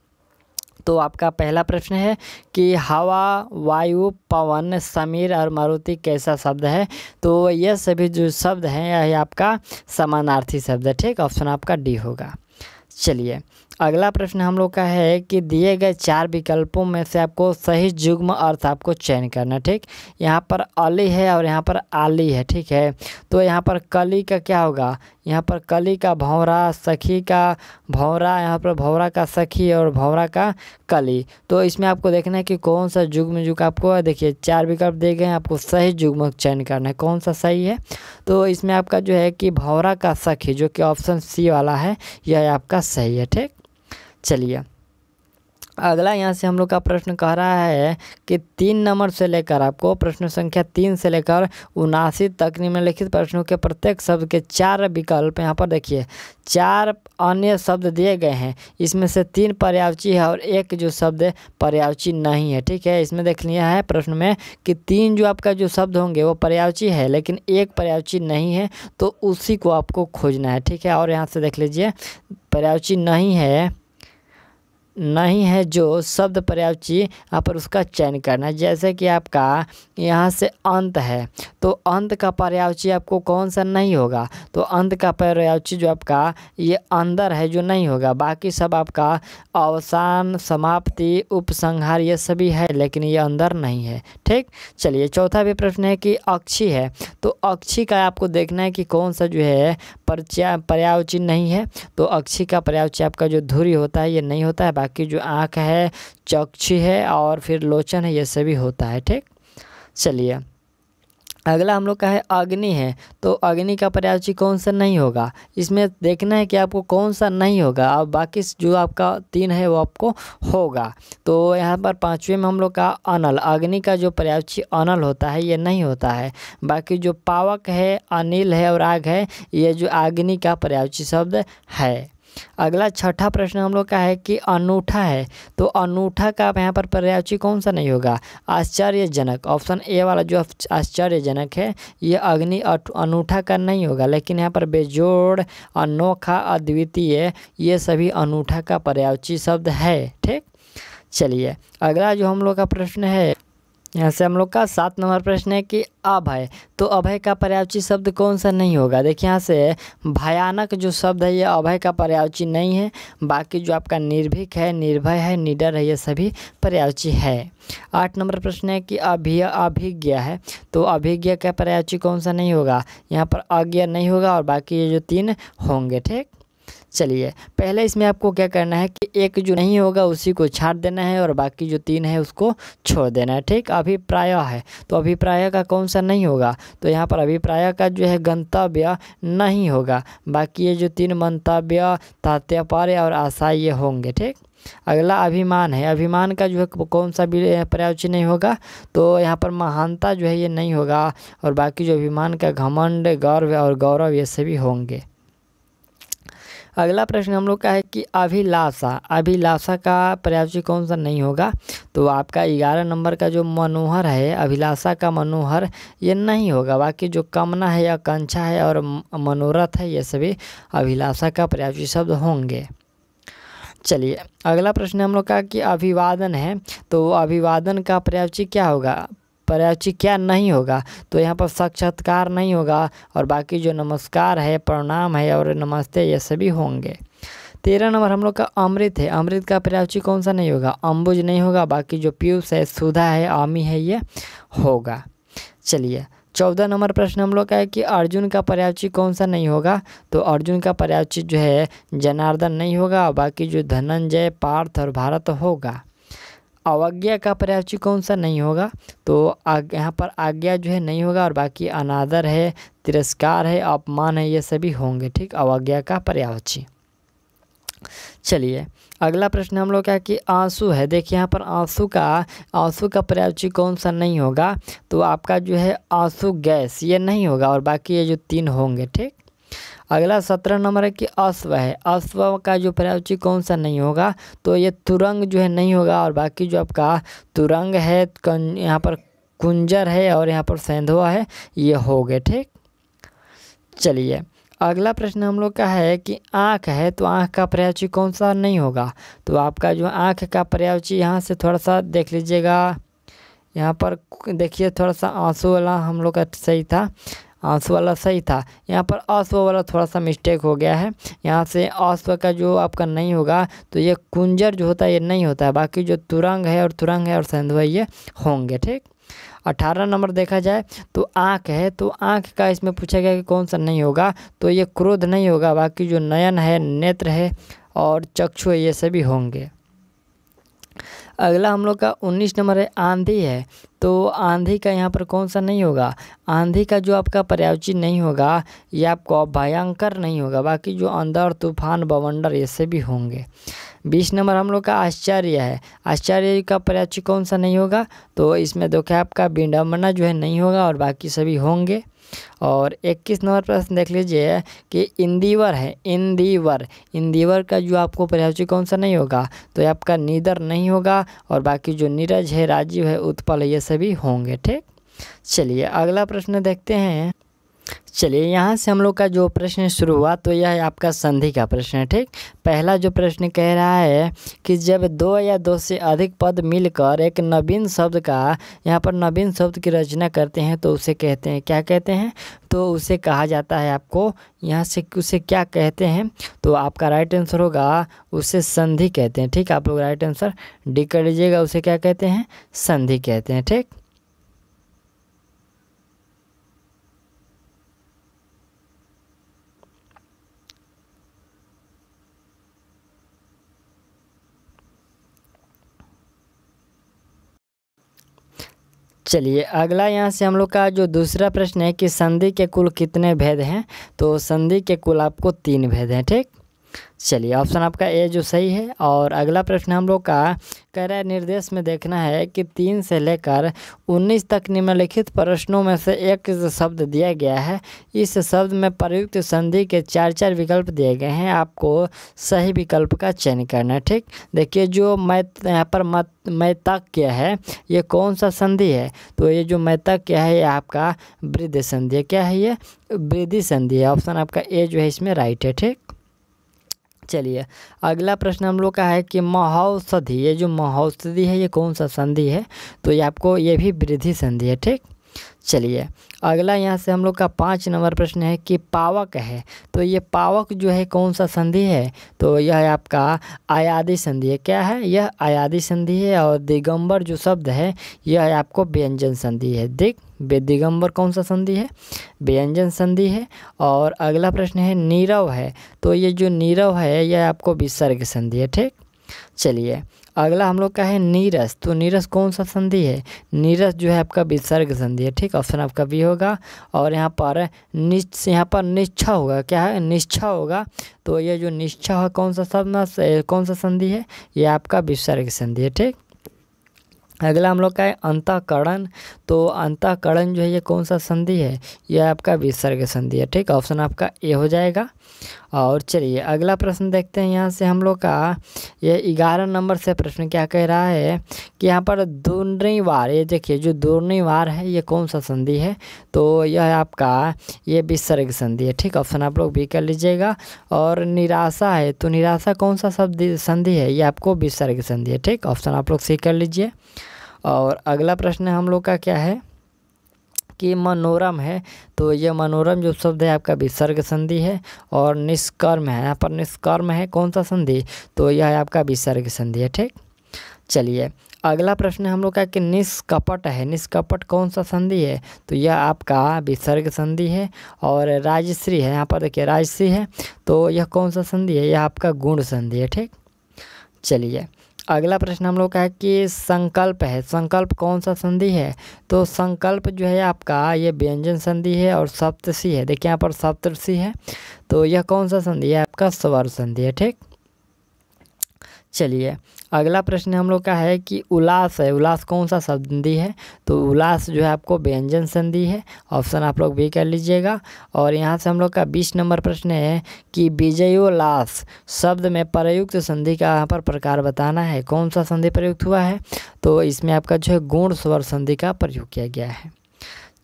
तो आपका पहला प्रश्न है कि हवा वायु पवन समीर और मारुति कैसा शब्द है तो यह सभी जो शब्द हैं यह आपका समानार्थी शब्द है ठीक ऑप्शन आपका डी होगा चलिए अगला प्रश्न हम लोग का है कि दिए गए चार विकल्पों में से आपको सही जुग्म अर्थ आपको चयन करना ठीक यहाँ पर अली है और यहाँ पर आली है ठीक है तो यहाँ पर कली का क्या होगा यहाँ पर कली का भौरा सखी का भौरा यहाँ पर भौरा का सखी और भौरा का कली तो इसमें आपको देखना है कि कौन सा जुग्म युग आपको देखिए चार विकल्प दे गए हैं आपको सही जुग्म चयन करना है कौन सा सही है तो इसमें आपका जो है कि भौरा का सखी जो कि ऑप्शन सी वाला है यह आपका सही है ठीक चलिए अगला यहाँ से हम लोग का प्रश्न कह रहा है कि तीन नंबर से लेकर आपको प्रश्न संख्या तीन से लेकर उनासी तक निम्नलिखित प्रश्नों के प्रत्येक शब्द के चार विकल्प यहाँ पर देखिए चार अन्य शब्द दिए गए हैं इसमें से तीन पर्यावची है और एक जो शब्द पर्यावची नहीं है ठीक है इसमें देख लिया है प्रश्न में कि तीन जो आपका जो शब्द होंगे वो पर्यावची है लेकिन एक पर्यावची नहीं है तो उसी को आपको खोजना है ठीक है और यहाँ से देख लीजिए पर्यावची नहीं है नहीं है जो शब्द पर्याप्त यहाँ पर उसका चयन करना है जैसे कि आपका यहाँ से अंत है तो अंत का पर्यावची आपको कौन सा नहीं होगा तो अंत का पर्यावची जो आपका ये अंदर है जो नहीं होगा बाकी सब आपका अवसान समाप्ति उपसंहार ये सभी है लेकिन ये अंदर नहीं है ठीक चलिए चौथा भी प्रश्न है कि अक्षी है तो अक्षी का आपको देखना है कि कौन सा जो है पर्याय पर्यावची नहीं है तो अक्षी का पर्यावची आपका जो धुरी होता है ये नहीं होता है बाकी जो आँख है चौक्षी है और फिर लोचन है ये सभी होता है ठीक चलिए अगला हम लोग का है अग्नि है तो अग्नि का पर्यायवाची कौन सा नहीं होगा इसमें देखना है कि आपको कौन सा नहीं होगा और बाकी जो आपका तीन है वो आपको होगा तो यहाँ पर पाँचवें में हम लोग का अनल अग्नि का जो पर्यायवाची अनल होता है ये नहीं होता है बाकी जो पावक है अनिल है और आग है ये जो अग्नि का पर्यायवाची शब्द है अगला छठा प्रश्न हम लोग का है कि अनूठा है तो अनूठा का यहाँ पर पर्यायवाची कौन सा नहीं होगा आश्चर्यजनक ऑप्शन ए वाला जो आश्चर्यजनक है ये अग्नि अनूठा का नहीं होगा लेकिन यहाँ पर बेजोड़ अनोखा अद्वितीय ये सभी अनूठा का पर्यायवाची शब्द है ठीक चलिए अगला जो हम लोग का प्रश्न है यहाँ से हम लोग का सात नंबर प्रश्न है कि अभय तो अभय का पर्यावची शब्द कौन सा नहीं होगा देखिए यहाँ से भयानक जो शब्द है ये अभय का पर्यावची नहीं है बाकी जो आपका निर्भीक है निर्भय है निडर है ये सभी पर्यावची है आठ नंबर प्रश्न है कि अभिय अभिज्ञ है तो अभिज्ञ का पर्यावची कौन सा नहीं होगा यहाँ पर अज्ञ नहीं होगा और बाकी ये जो तीन होंगे ठीक चलिए पहले इसमें आपको क्या करना है कि एक जो नहीं होगा उसी को छाट देना है और बाकी जो तीन है उसको छोड़ देना है ठीक अभिप्राय है तो अभिप्राय का कौन सा नहीं होगा तो यहाँ पर अभिप्राय का जो है गंतव्य नहीं होगा बाकी ये जो तीन मंतव्य तात्पर्य और आशा ये होंगे ठीक अगला अभिमान है अभिमान का जो है कौन सा भी पर्यावची नहीं होगा तो यहाँ पर महानता जो है ये नहीं होगा और बाकी जो अभिमान का घमंड गर्व और गौरव ये सभी होंगे अगला प्रश्न हम लोग का है कि अभिलाषा अभिलाषा का पर्यावची कौन सा नहीं होगा तो आपका ग्यारह नंबर का जो मनोहर है अभिलाषा का मनोहर ये नहीं होगा बाकी जो कामना है आकांक्षा है और मनोरथ है ये सभी अभिलाषा का पर्यावची शब्द होंगे चलिए अगला प्रश्न हम लोग का कि अभिवादन है तो अभिवादन का पर्यावची क्या होगा क्या नहीं होगा तो यहाँ पर साक्षात्कार नहीं होगा और बाकी जो नमस्कार है प्रणाम है और नमस्ते ये सभी होंगे तेरह नंबर हम लोग का अमृत है अमृत का पर्यावची कौन सा नहीं होगा अम्बुज नहीं होगा बाकी जो पीयूष है सुधा है आमी है ये होगा चलिए चौदह नंबर प्रश्न हम लोग का है कि अर्जुन का पर्यावची कौन सा नहीं होगा तो अर्जुन का पर्यावची जो है जनार्दन नहीं होगा बाकी जो धनंजय पार्थ और भारत होगा अवज्ञा का पर्यायवाची कौन सा नहीं होगा तो यहाँ पर आज्ञा जो है नहीं होगा और बाकी अनादर है तिरस्कार है अपमान है ये सभी होंगे ठीक अवज्ञा का पर्यायवाची चलिए अगला प्रश्न हम लोग का कि आंसू है देखिए यहाँ पर आंसू का आंसू का पर्यायवाची कौन सा नहीं होगा तो आपका जो है आंसू गैस ये नहीं होगा और बाकी ये जो तीन होंगे ठीक अगला सत्रह नंबर है कि अश्व है अश्व का जो पर्यावची कौन सा नहीं होगा तो ये तुरंग जो है नहीं होगा और बाकी जो आपका तुरंग है यहाँ पर कुंजर है और यहाँ पर सेंधुआ है ये हो गए ठीक चलिए अगला प्रश्न हम लोग का है कि आँख है तो आँख का पर्यावची कौन सा नहीं होगा तो आपका जो आँख का पर्यावची यहाँ से थोड़ा सा देख लीजिएगा यहाँ पर देखिए थोड़ा सा आंसू वाला हम लोग का सही था आंसू वाला सही था यहाँ पर आंसू वाला थोड़ा सा मिस्टेक हो गया है यहाँ से आंसू का जो आपका नहीं होगा तो ये कुंजर जो होता है ये नहीं होता है बाकी जो तुरंग है और तुरंग है और संधवा ये होंगे ठीक अठारह नंबर देखा जाए तो आँख है तो आँख का इसमें पूछा गया कि कौन सा नहीं होगा तो ये क्रोध नहीं होगा बाकी जो नयन है नेत्र है और चक्षु है ये सभी होंगे अगला हम लोग का उन्नीस नंबर है आंधी है तो आंधी का यहाँ पर कौन सा नहीं होगा आंधी का जो आपका पर्यावची नहीं होगा या आपको भयंकर नहीं होगा बाकी जो अंदर तूफान बवंडर ऐसे भी होंगे बीस नंबर हम लोग का आश्चर्य है आश्चर्य का पर्याची कौन सा नहीं होगा तो इसमें दो आपका का जो है नहीं होगा और बाकी सभी होंगे और 21 नंबर प्रश्न देख लीजिए कि इंदीवर है इंदीवर इंदीवर का जो आपको पर्याची कौन सा नहीं होगा तो आपका नीदर नहीं होगा और बाकी जो नीरज है राजीव है उत्पल ये सभी होंगे ठीक चलिए अगला प्रश्न देखते हैं चलिए यहाँ से हम लोग का जो प्रश्न शुरू हुआ तो यह है आपका संधि का प्रश्न है ठीक पहला जो प्रश्न कह रहा है कि जब दो या दो से अधिक पद मिलकर एक नवीन शब्द का यहाँ पर नवीन शब्द की रचना करते हैं तो उसे कहते हैं क्या कहते हैं तो उसे कहा जाता है आपको यहाँ से उसे क्या कहते हैं तो आपका राइट आंसर होगा उसे संधि कहते हैं ठीक आप लोग राइट आंसर डी कर लीजिएगा उसे क्या कहते हैं संधि कहते हैं ठीक चलिए अगला यहाँ से हम लोग का जो दूसरा प्रश्न है कि संधि के कुल कितने भेद हैं तो संधि के कुल आपको तीन भेद हैं ठीक चलिए ऑप्शन आपका ए जो सही है और अगला प्रश्न हम लोग का कह रहे निर्देश में देखना है कि तीन से लेकर उन्नीस तक निम्नलिखित प्रश्नों में से एक शब्द दिया गया है इस शब्द में प्रयुक्त संधि के चार चार विकल्प दिए गए हैं आपको सही विकल्प का चयन करना है ठीक देखिए जो मैं यहाँ पर मत मैं तक क्या है ये कौन सा संधि है तो ये जो मैं तक क्या है ये आपका वृद्धि संधि क्या है ये वृद्धि संधि है ऑप्शन आपका ए जो है इसमें राइट है ठीक चलिए अगला प्रश्न हम लोग का है कि महौषधि ये जो महौषधि है ये कौन सा संधि है तो ये आपको ये भी वृद्धि संधि है ठीक चलिए अगला यहाँ से हम लोग का पाँच नंबर प्रश्न है कि पावक है तो ये पावक जो है कौन सा संधि है तो यह आपका आयादि संधि है क्या है यह आयादि संधि है और दिगंबर जो शब्द है यह आपको व्यंजन संधि है दिग दिगंबर कौन सा संधि है व्यंजन संधि है और अगला प्रश्न है नीरव है तो ये जो नीरव है यह आपको विसर्ग संधि है ठीक चलिए अगला हम लोग का है नीरस तो नीरस कौन सा संधि है नीरस जो है आपका विसर्ग संधि है ठीक ऑप्शन आपका बी होगा और यहाँ पर निश्च यहाँ पर निश्चा होगा क्या है निश्चा होगा तो ये जो निश्चा है कौन सा शब्द कौन सा संधि है ये आपका विसर्ग संधि है ठीक अगला हम लोग का है अंतःकरण तो अंतःकरण जो है ये कौन सा संधि है यह आपका विसर्ग संधि है ठीक ऑप्शन आपका ए हो जाएगा और चलिए अगला प्रश्न देखते हैं यहाँ से हम लोग का ये ग्यारह नंबर से प्रश्न क्या कह रहा है कि यहाँ पर वार ये देखिए जो वार है ये कौन सा संधि है तो यह आपका ये विसर्ग संधि है ठीक ऑप्शन आप लोग भी कर लीजिएगा और निराशा है तो निराशा कौन सा शब्द संधि है ये आपको विसर्ग संधि है ठीक ऑप्शन आप लोग सी कर लीजिए और अगला प्रश्न हम लोग का क्या है कि मनोरम है तो यह मनोरम जो शब्द है आपका विसर्ग संधि है और निष्कर्म है यहाँ पर निष्कर्म है कौन सा संधि तो यह है आपका विसर्ग संधि है ठीक चलिए अगला प्रश्न हम लोग का कि निष्कपट है निष्कपट कौन सा संधि है तो यह आपका विसर्ग संधि है और राजश्री है यहाँ पर देखिए राजश्री है तो यह कौन सा संधि है यह आपका गुण संधि है ठीक चलिए अगला प्रश्न हम लोग का है कि संकल्प है संकल्प कौन सा संधि है तो संकल्प जो है आपका ये व्यंजन संधि है और सप्तसी है देखिए यहाँ पर सप्तसी है तो यह कौन सा संधि है आपका स्वर संधि है ठीक चलिए अगला प्रश्न हम लोग का है कि उल्लास है उल्लास कौन सा संधि है तो उल्लास जो है आपको व्यंजन संधि है ऑप्शन आप लोग भी कर लीजिएगा और यहाँ से हम लोग का बीस नंबर प्रश्न है कि विजयोल्लास शब्द में प्रयुक्त संधि का यहाँ पर प्रकार बताना है कौन सा संधि प्रयुक्त हुआ है तो इसमें आपका जो है गुण स्वर संधि का प्रयोग किया गया है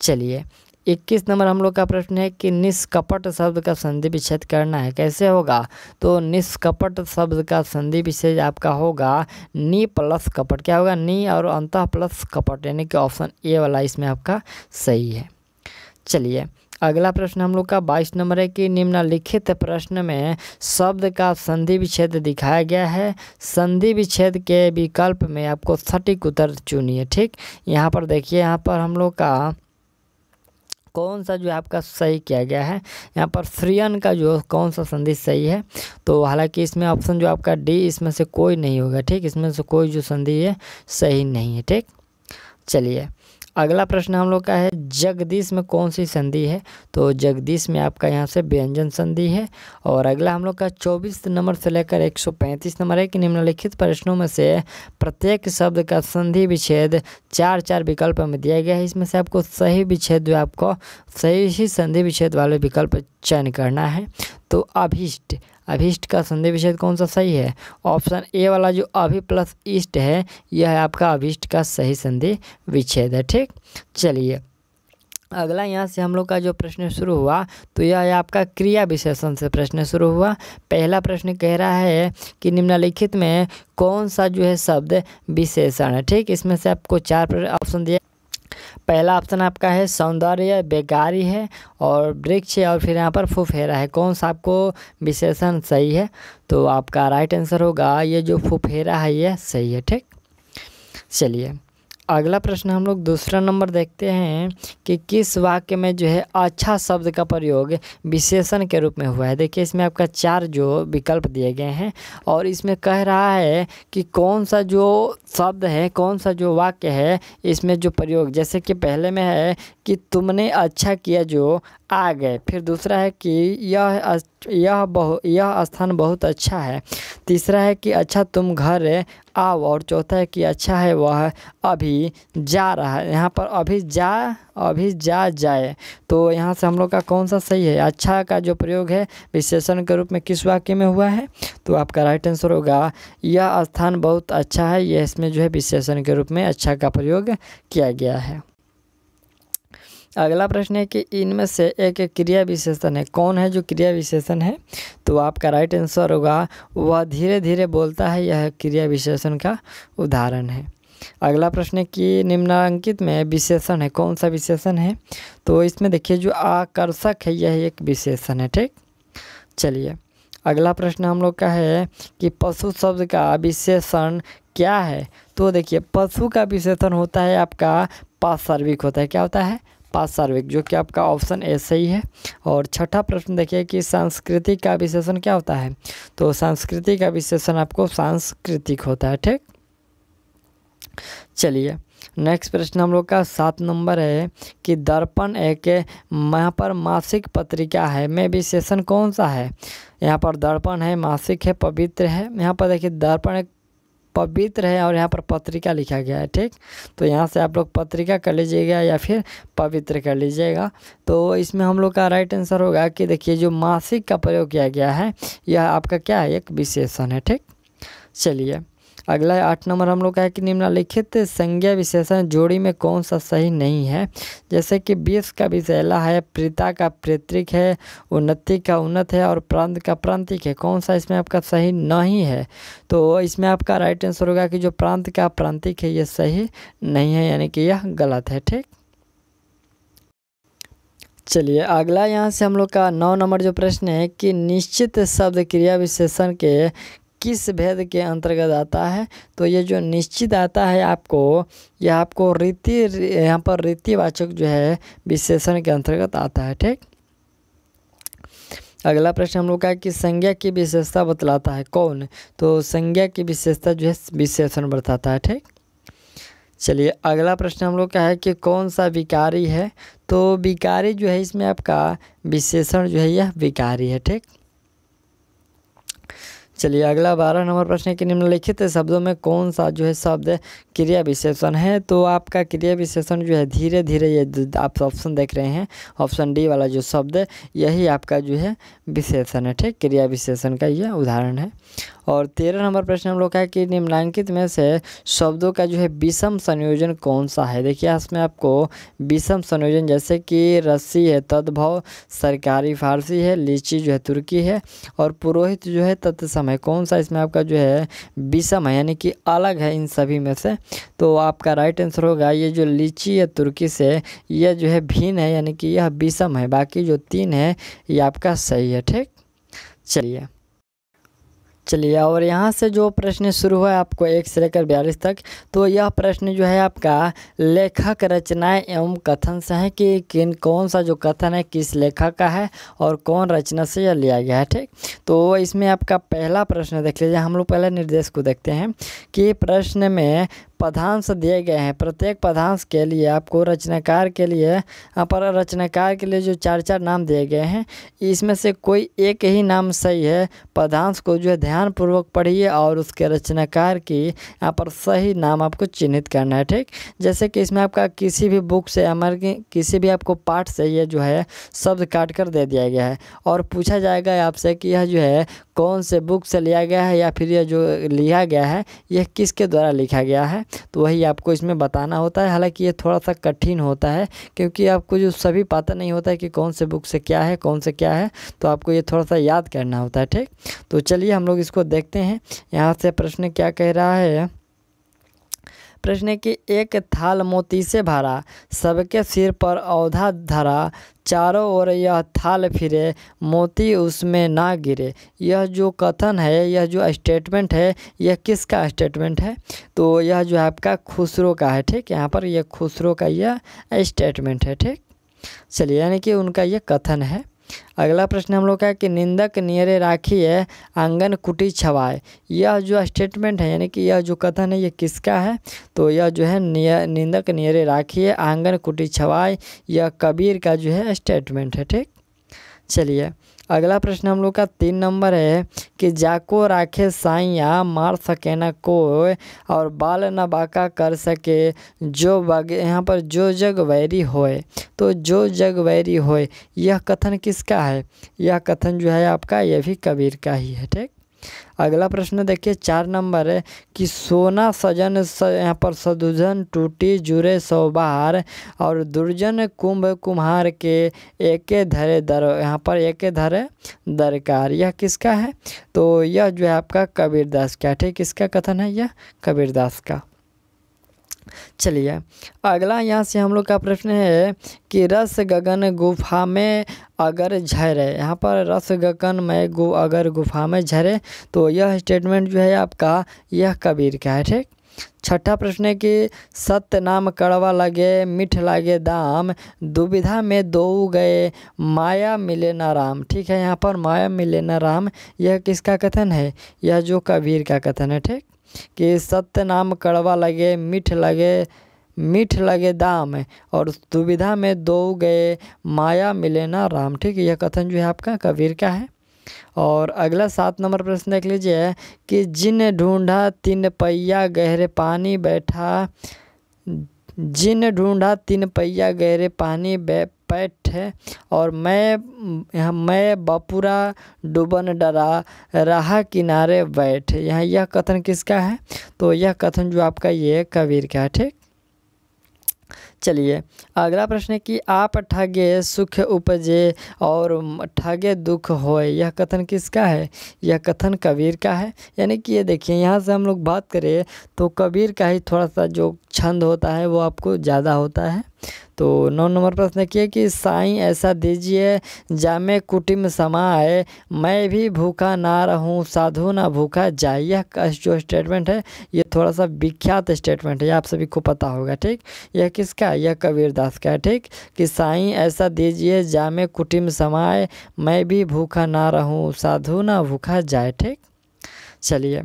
चलिए इक्कीस नंबर हम लोग का प्रश्न है कि निष्कपट शब्द का संधि विच्छेद करना है कैसे होगा तो निष्कपट शब्द का संधि विच्छेद आपका होगा नी प्लस कपट क्या होगा नी और अंत प्लस कपट यानी कि ऑप्शन ए वाला इसमें आपका सही है चलिए अगला प्रश्न हम लोग का बाईस नंबर है कि निम्नलिखित प्रश्न में शब्द का संधि विच्छेद दिखाया गया है संधि विच्छेद के विकल्प में आपको सटीक उत्तर चुनिए ठीक यहाँ पर देखिए यहाँ पर हम लोग का कौन सा जो है आपका सही किया गया है यहाँ पर फ्रियन का जो कौन सा संधि सही है तो हालांकि इसमें ऑप्शन जो आपका डी इसमें से कोई नहीं होगा ठीक इसमें से कोई जो संधि है सही नहीं है ठीक चलिए अगला प्रश्न हम लोग का है जगदीश में कौन सी संधि है तो जगदीश में आपका यहाँ से व्यंजन संधि है और अगला हम लोग का 24 नंबर से लेकर 135 नंबर है कि निम्नलिखित प्रश्नों में से प्रत्येक शब्द का संधि विच्छेद चार चार विकल्प में दिया गया है इसमें से आपको सही विच्छेद आपको सही ही संधि विच्छेद वाले विकल्प चयन करना है तो अभिष्ट अभिष्ट का संधि विच्छेद कौन सा सही है ऑप्शन ए वाला जो अभि प्लस इष्ट है यह है आपका अभिष्ट का सही संधि विच्छेद है ठीक चलिए अगला यहाँ से हम लोग का जो प्रश्न शुरू हुआ तो यह है आपका क्रिया विशेषण से प्रश्न शुरू हुआ पहला प्रश्न कह रहा है कि निम्नलिखित में कौन सा जो है शब्द विशेषण है ठीक इसमें से आपको चार ऑप्शन दिया पहला ऑप्शन आपका है सौंदर्य बेकारी है और वृक्ष और फिर यहाँ पर फुफेरा है कौन सा आपको विशेषण सही है तो आपका राइट आंसर होगा ये जो फुफेरा है ये सही है ठीक चलिए अगला प्रश्न हम लोग दूसरा नंबर देखते हैं कि किस वाक्य में जो है अच्छा शब्द का प्रयोग विशेषण के रूप में हुआ है देखिए इसमें आपका चार जो विकल्प दिए गए हैं और इसमें कह रहा है कि कौन सा जो शब्द है कौन सा जो वाक्य है इसमें जो प्रयोग जैसे कि पहले में है कि तुमने अच्छा किया जो आ गए फिर दूसरा है कि यह यह बहु यह स्थान बहुत अच्छा है तीसरा है कि अच्छा तुम घर आओ और चौथा है कि अच्छा है वह अभी जा रहा है यहाँ पर अभी जा अभी जा जाए तो यहाँ से हम लोग का कौन सा सही है अच्छा का जो प्रयोग है विशेषण के रूप में किस वाक्य में हुआ है तो आपका राइट आंसर होगा यह स्थान बहुत अच्छा है यह इसमें जो है विशेषण के रूप में अच्छा का प्रयोग किया गया है अगला प्रश्न है कि इनमें से एक क्रिया विशेषण है कौन है जो क्रिया विशेषण है तो आपका राइट आंसर होगा वह धीरे धीरे बोलता है यह क्रिया विशेषण का उदाहरण है अगला प्रश्न है कि निम्नांकित में विशेषण है कौन सा विशेषण है तो इसमें देखिए जो आकर्षक है यह एक विशेषण है ठीक चलिए अगला प्रश्न हम लोग का है कि पशु शब्द का विशेषण क्या है तो देखिए पशु का विशेषण होता है आपका पासर्विक होता है क्या होता है सार्विक जो कि आपका ऑप्शन ए सही है और छठा प्रश्न देखिए कि सांस्कृतिक का विशेषण क्या होता है तो संस्कृति का विशेषण आपको सांस्कृतिक होता है ठीक चलिए नेक्स्ट प्रश्न हम लोग का सात नंबर है कि दर्पण एक यहाँ पर मासिक पत्रिका है में विशेषण कौन सा है यहाँ पर दर्पण है मासिक है पवित्र है यहाँ पर देखिए दर्पण एक पवित्र है और यहाँ पर पत्रिका लिखा गया है ठीक तो यहाँ से आप लोग पत्रिका कर लीजिएगा या फिर पवित्र कर लीजिएगा तो इसमें हम लोग का राइट आंसर होगा कि देखिए जो मासिक का प्रयोग किया गया है यह आपका क्या है एक विशेषण है ठीक चलिए अगला आठ नंबर हम लोग का है कि निम्नलिखित संज्ञा विशेषण जोड़ी में कौन सा सही नहीं है जैसे कि बीस का विशैला है प्रीता का पैतृक है उन्नति का उन्नत है और प्रांत का प्रांतिक है कौन सा इसमें आपका सही नहीं है तो इसमें आपका राइट आंसर होगा कि जो प्रांत का प्रांतिक है ये सही नहीं है यानी कि यह गलत है ठीक चलिए अगला यहाँ से हम लोग का नौ नंबर जो प्रश्न है कि निश्चित शब्द क्रिया विशेषण के किस भेद के अंतर्गत आता है तो ये जो निश्चित आता है आपको ये आपको रीति यहाँ पर रीतिवाचक जो है विशेषण के अंतर्गत आता है ठीक अगला प्रश्न हम लोग का है कि संज्ञा की विशेषता बतलाता है कौन तो संज्ञा की विशेषता जो है विशेषण बताता है ठीक चलिए अगला प्रश्न हम लोग का है कि कौन सा विकारी है तो विकारी जो है इसमें आपका विशेषण जो है यह विकारी है ठीक चलिए अगला बारह नंबर प्रश्न है कि निम्नलिखित शब्दों में कौन सा जो है शब्द क्रिया विशेषण है तो आपका क्रिया विशेषण जो है धीरे धीरे ये आप ऑप्शन देख रहे हैं ऑप्शन डी वाला जो शब्द यही आपका जो है विशेषण है ठीक क्रिया विशेषण का यह उदाहरण है और तेरह नंबर प्रश्न हम लोग का है कि निम्नांकित में से शब्दों का जो है विषम संयोजन कौन सा है देखिए इसमें आपको विषम संयोजन जैसे कि रस्सी है तद्भव सरकारी फारसी है लीची जो है तुर्की है और पुरोहित जो है तत्सम है कौन सा इसमें आपका जो है विषम है यानी कि अलग है इन सभी में से तो आपका राइट आंसर होगा ये जो लीची या तुर्की से यह जो है भिन्न है यानी कि यह विषम है बाकी जो तीन है ये आपका सही है ठीक चलिए चलिए और यहाँ से जो प्रश्न शुरू हुआ है आपको एक से लेकर बयालीस तक तो यह प्रश्न जो है आपका लेखक रचनाएं एवं कथन से है कि किन कौन सा जो कथन है किस लेखक का है और कौन रचना से यह लिया गया है ठीक तो इसमें आपका पहला प्रश्न देख लीजिए हम लोग पहले निर्देश को देखते हैं कि प्रश्न में पदांश दिए गए हैं प्रत्येक पदांश के लिए आपको रचनाकार के लिए पर रचनाकार के लिए जो चार चार नाम दिए गए हैं इसमें से कोई एक ही नाम सही है पदांश को जो है ध्यानपूर्वक पढ़िए और उसके रचनाकार की यहाँ पर सही नाम आपको चिन्हित करना है ठीक जैसे कि इसमें आपका किसी भी बुक से हमारे किसी भी आपको पाठ से ये जो है शब्द काट कर दे दिया गया है और पूछा जाएगा आपसे कि यह जो है कौन से बुक से लिया गया है या फिर यह जो लिया गया है यह किसके द्वारा लिखा गया है तो वही आपको इसमें बताना होता है हालांकि ये थोड़ा सा कठिन होता है क्योंकि आपको जो सभी पता नहीं होता है कि कौन से बुक से क्या है कौन से क्या है तो आपको ये थोड़ा सा याद करना होता है ठीक तो चलिए हम लोग इसको देखते हैं यहाँ से प्रश्न क्या कह रहा है प्रश्न की एक थाल मोती से भरा सबके सिर पर औधा धरा चारों ओर यह थाल फिरे मोती उसमें ना गिरे यह जो कथन है यह जो स्टेटमेंट है यह किसका स्टेटमेंट है तो यह जो आपका खुसरो का है ठीक यहाँ पर यह खुसरो का यह स्टेटमेंट है ठीक चलिए यानी कि उनका यह कथन है अगला प्रश्न हम लोग का है कि निंदक नियरे राखी है आंगन कुटी छवाए यह जो स्टेटमेंट है यानी कि यह जो कथन है यह किसका है तो यह जो है निंदक नियरे राखी है आंगन कुटी छवाए यह कबीर का जो है स्टेटमेंट है ठीक चलिए अगला प्रश्न हम लोग का तीन नंबर है कि जाको राखे साइया मार सके ना कोय और बाल न बाका कर सके जो बगे यहाँ पर जो जग वैरी होए तो जो जग वैरी होए यह कथन किसका है यह कथन जो है आपका यह भी कबीर का ही है ठीक अगला प्रश्न देखिए चार नंबर है कि सोना सजन स यहाँ पर सदुजन टूटी जुरे सोबार और दुर्जन कुंभ कुम्हार के एक धरे दर यहाँ पर एक धरे दरकार यह किसका है तो यह जो है आपका कबीरदास क्या ठीक किसका कथन है यह कबीरदास का चलिए अगला यहाँ से हम लोग का प्रश्न है कि रस गगन गुफा में अगर झरे यहाँ पर रस गगन में गु अगर गुफा में झरे तो यह स्टेटमेंट जो है आपका यह कबीर का है ठीक छठा प्रश्न है कि सत्य नाम कड़वा लगे मिठ लगे दाम दुविधा में दो गए माया मिले न राम ठीक है यहाँ पर माया मिले न राम यह किसका कथन है यह जो कबीर का कथन है ठीक कि सत्य नाम कड़वा लगे मिठ लगे मीठ लगे दाम और दुविधा में दो गए माया मिले ना राम ठीक है यह कथन जो है आपका कबीर का है और अगला सात नंबर प्रश्न देख लीजिए कि जिन ढूंढा तीन पहिया गहरे पानी बैठा जिन ढूंढा तीन पहिया गहरे पानी बैठ और मैं यहाँ मैं बपुरा डूबन डरा रहा किनारे बैठ यहाँ यह कथन किसका है तो यह कथन जो आपका ये कबीर का है ठीक चलिए अगला प्रश्न है कि आप ठगे सुख उपजे और ठगे दुख होए यह कथन किसका है यह कथन कबीर का है यानी कि ये देखिए यहाँ से हम लोग बात करें तो कबीर का ही थोड़ा सा जो छंद होता है वो आपको ज़्यादा होता है तो नौ नंबर प्रश्न किया कि साईं ऐसा दीजिए जामे कुटिम समाए मैं भी भूखा ना रहूं साधु ना भूखा जाए यह जो स्टेटमेंट है ये थोड़ा सा विख्यात स्टेटमेंट है आप सभी को पता होगा ठीक यह किसका यह कबीरदास का है ठीक कि साईं ऐसा दीजिए जामे कुटिम समाए मैं भी भूखा ना रहूँ साधु ना भूखा जाए ठीक चलिए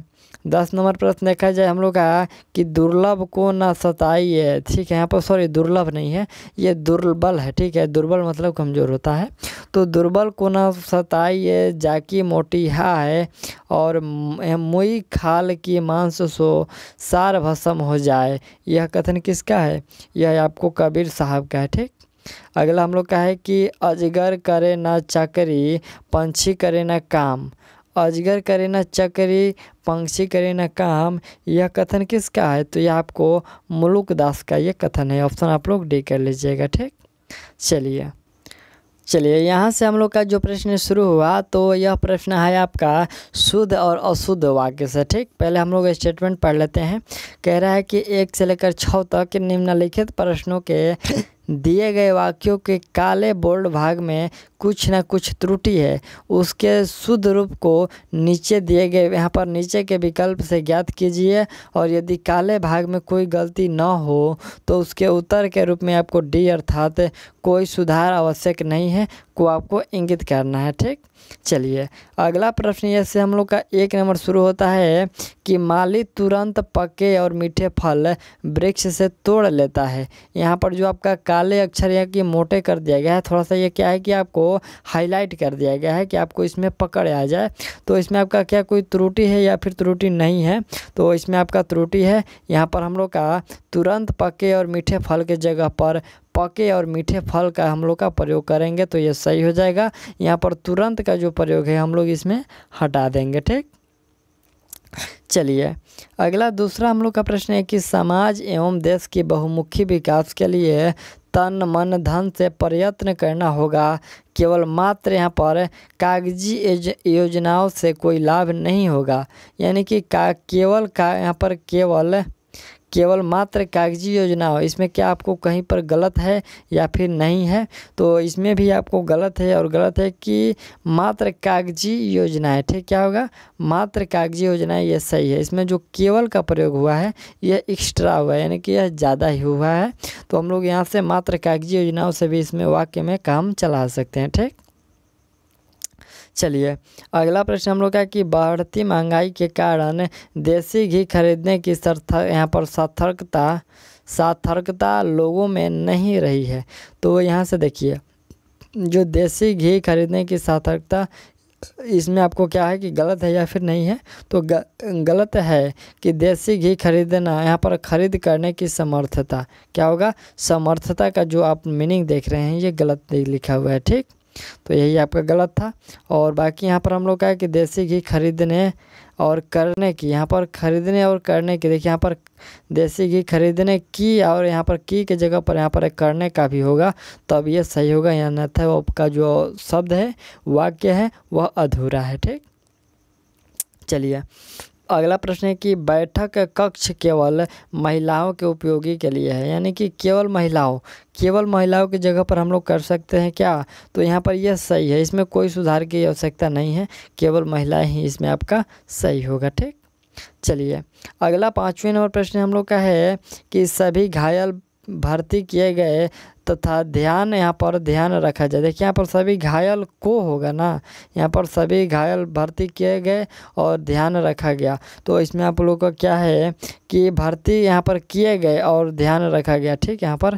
दस नंबर प्रश्न देखा जाए हम लोग का कि दुर्लभ को ना सताइए ठीक है यहाँ पर सॉरी दुर्लभ नहीं है ये दुर्बल है ठीक है दुर्बल मतलब कमज़ोर होता है तो दुर्बल को ना है जाकी मोटीहा है और मुई खाल की मांस सो सार भस्म हो जाए यह कथन किसका है यह आपको कबीर साहब का है ठीक अगला हम लोग का है कि अजगर करे ना चाकरी पंछी करे ना काम अजगर करे न चक्री पंक्षी करे न काम यह कथन किसका है तो यह आपको मुलुक दास का यह कथन है ऑप्शन आप लोग डी कर लीजिएगा ठीक चलिए चलिए यहाँ से हम लोग का जो प्रश्न शुरू हुआ तो यह प्रश्न है आपका शुद्ध और अशुद्ध वाक्य से ठीक पहले हम लोग स्टेटमेंट पढ़ लेते हैं कह रहा है कि एक से लेकर छः तक निम्नलिखित प्रश्नों के दिए गए वाक्यों के काले बोल्ड भाग में कुछ ना कुछ त्रुटि है उसके शुद्ध रूप को नीचे दिए गए यहाँ पर नीचे के विकल्प से ज्ञात कीजिए और यदि काले भाग में कोई गलती न हो तो उसके उत्तर के रूप में आपको डी अर्थात कोई सुधार आवश्यक नहीं है को आपको इंगित करना है ठीक चलिए अगला प्रश्न यह से हम लोग का एक नंबर शुरू होता है कि माली तुरंत पके और मीठे फल वृक्ष से तोड़ लेता है यहाँ पर जो आपका काले अक्षर यह कि मोटे कर दिया गया है थोड़ा सा ये क्या है कि आपको हाईलाइट कर दिया गया है कि आपको इसमें पकड़ आ जाए तो इसमें आपका क्या कोई त्रुटि है या फिर त्रुटि नहीं है तो इसमें आपका त्रुटि है यहाँ पर हम लोग का तुरंत पके और मीठे फल के जगह पर पके और मीठे फल का हम लोग का प्रयोग करेंगे तो ये सही हो जाएगा यहाँ पर तुरंत का जो प्रयोग है हम लोग इसमें हटा देंगे ठीक चलिए अगला दूसरा हम लोग का प्रश्न है कि समाज एवं देश के बहुमुखी विकास के लिए तन मन धन से प्रयत्न करना होगा केवल मात्र यहाँ पर कागजी योजनाओं से कोई लाभ नहीं होगा यानी कि का केवल का यहाँ पर केवल केवल मात्र कागजी योजना हो इसमें क्या आपको कहीं पर गलत है या फिर नहीं है तो इसमें भी आपको गलत है और गलत है कि मात्र कागजी योजना है ठीक क्या होगा मात्र कागजी योजना यह सही है इसमें जो केवल का प्रयोग हुआ है यह एक्स्ट्रा हुआ है यानी कि यह ज़्यादा ही हुआ है तो हम लोग यहाँ से मात्र कागजी योजनाओं से भी इसमें वाक्य में काम चला सकते हैं ठीक चलिए अगला प्रश्न हम लोग का कि बढ़ती महंगाई के कारण देसी घी खरीदने की सर्थ यहाँ पर सतर्कता सार्थकता लोगों में नहीं रही है तो यहाँ से देखिए जो देसी घी खरीदने की सार्थकता इसमें आपको क्या है कि गलत है या फिर नहीं है तो ग, गलत है कि देसी घी खरीदना यहाँ पर खरीद करने की समर्थता क्या होगा समर्थता का जो आप मीनिंग देख रहे हैं ये गलत लिखा हुआ है ठीक तो यही आपका गलत था और बाकी यहाँ पर हम लोग का है कि देसी घी खरीदने और करने की यहाँ पर ख़रीदने और करने की देखिए यहाँ पर देसी घी खरीदने की और यहाँ पर की के जगह पर यहाँ पर एक करने का भी होगा तब ये सही होगा या अन्यथा आपका जो शब्द है वाक्य है वह अधूरा है ठीक चलिए अगला प्रश्न है कि बैठक कक्ष केवल महिलाओं के उपयोगी के लिए है यानी कि केवल महिलाओं केवल महिलाओं की जगह पर हम लोग कर सकते हैं क्या तो यहाँ पर यह सही है इसमें कोई सुधार की आवश्यकता नहीं है केवल महिलाएं ही इसमें आपका सही होगा ठीक चलिए अगला पाँचवें नंबर प्रश्न हम लोग का है कि सभी घायल भर्ती किए गए तथा ध्यान यहाँ पर ध्यान रखा जाए देखिए यहाँ पर सभी घायल को होगा ना यहाँ पर सभी घायल भर्ती किए गए और ध्यान रखा गया तो इसमें आप लोगों का क्या है कि भर्ती यहाँ पर किए गए और ध्यान रखा गया ठीक यहाँ पर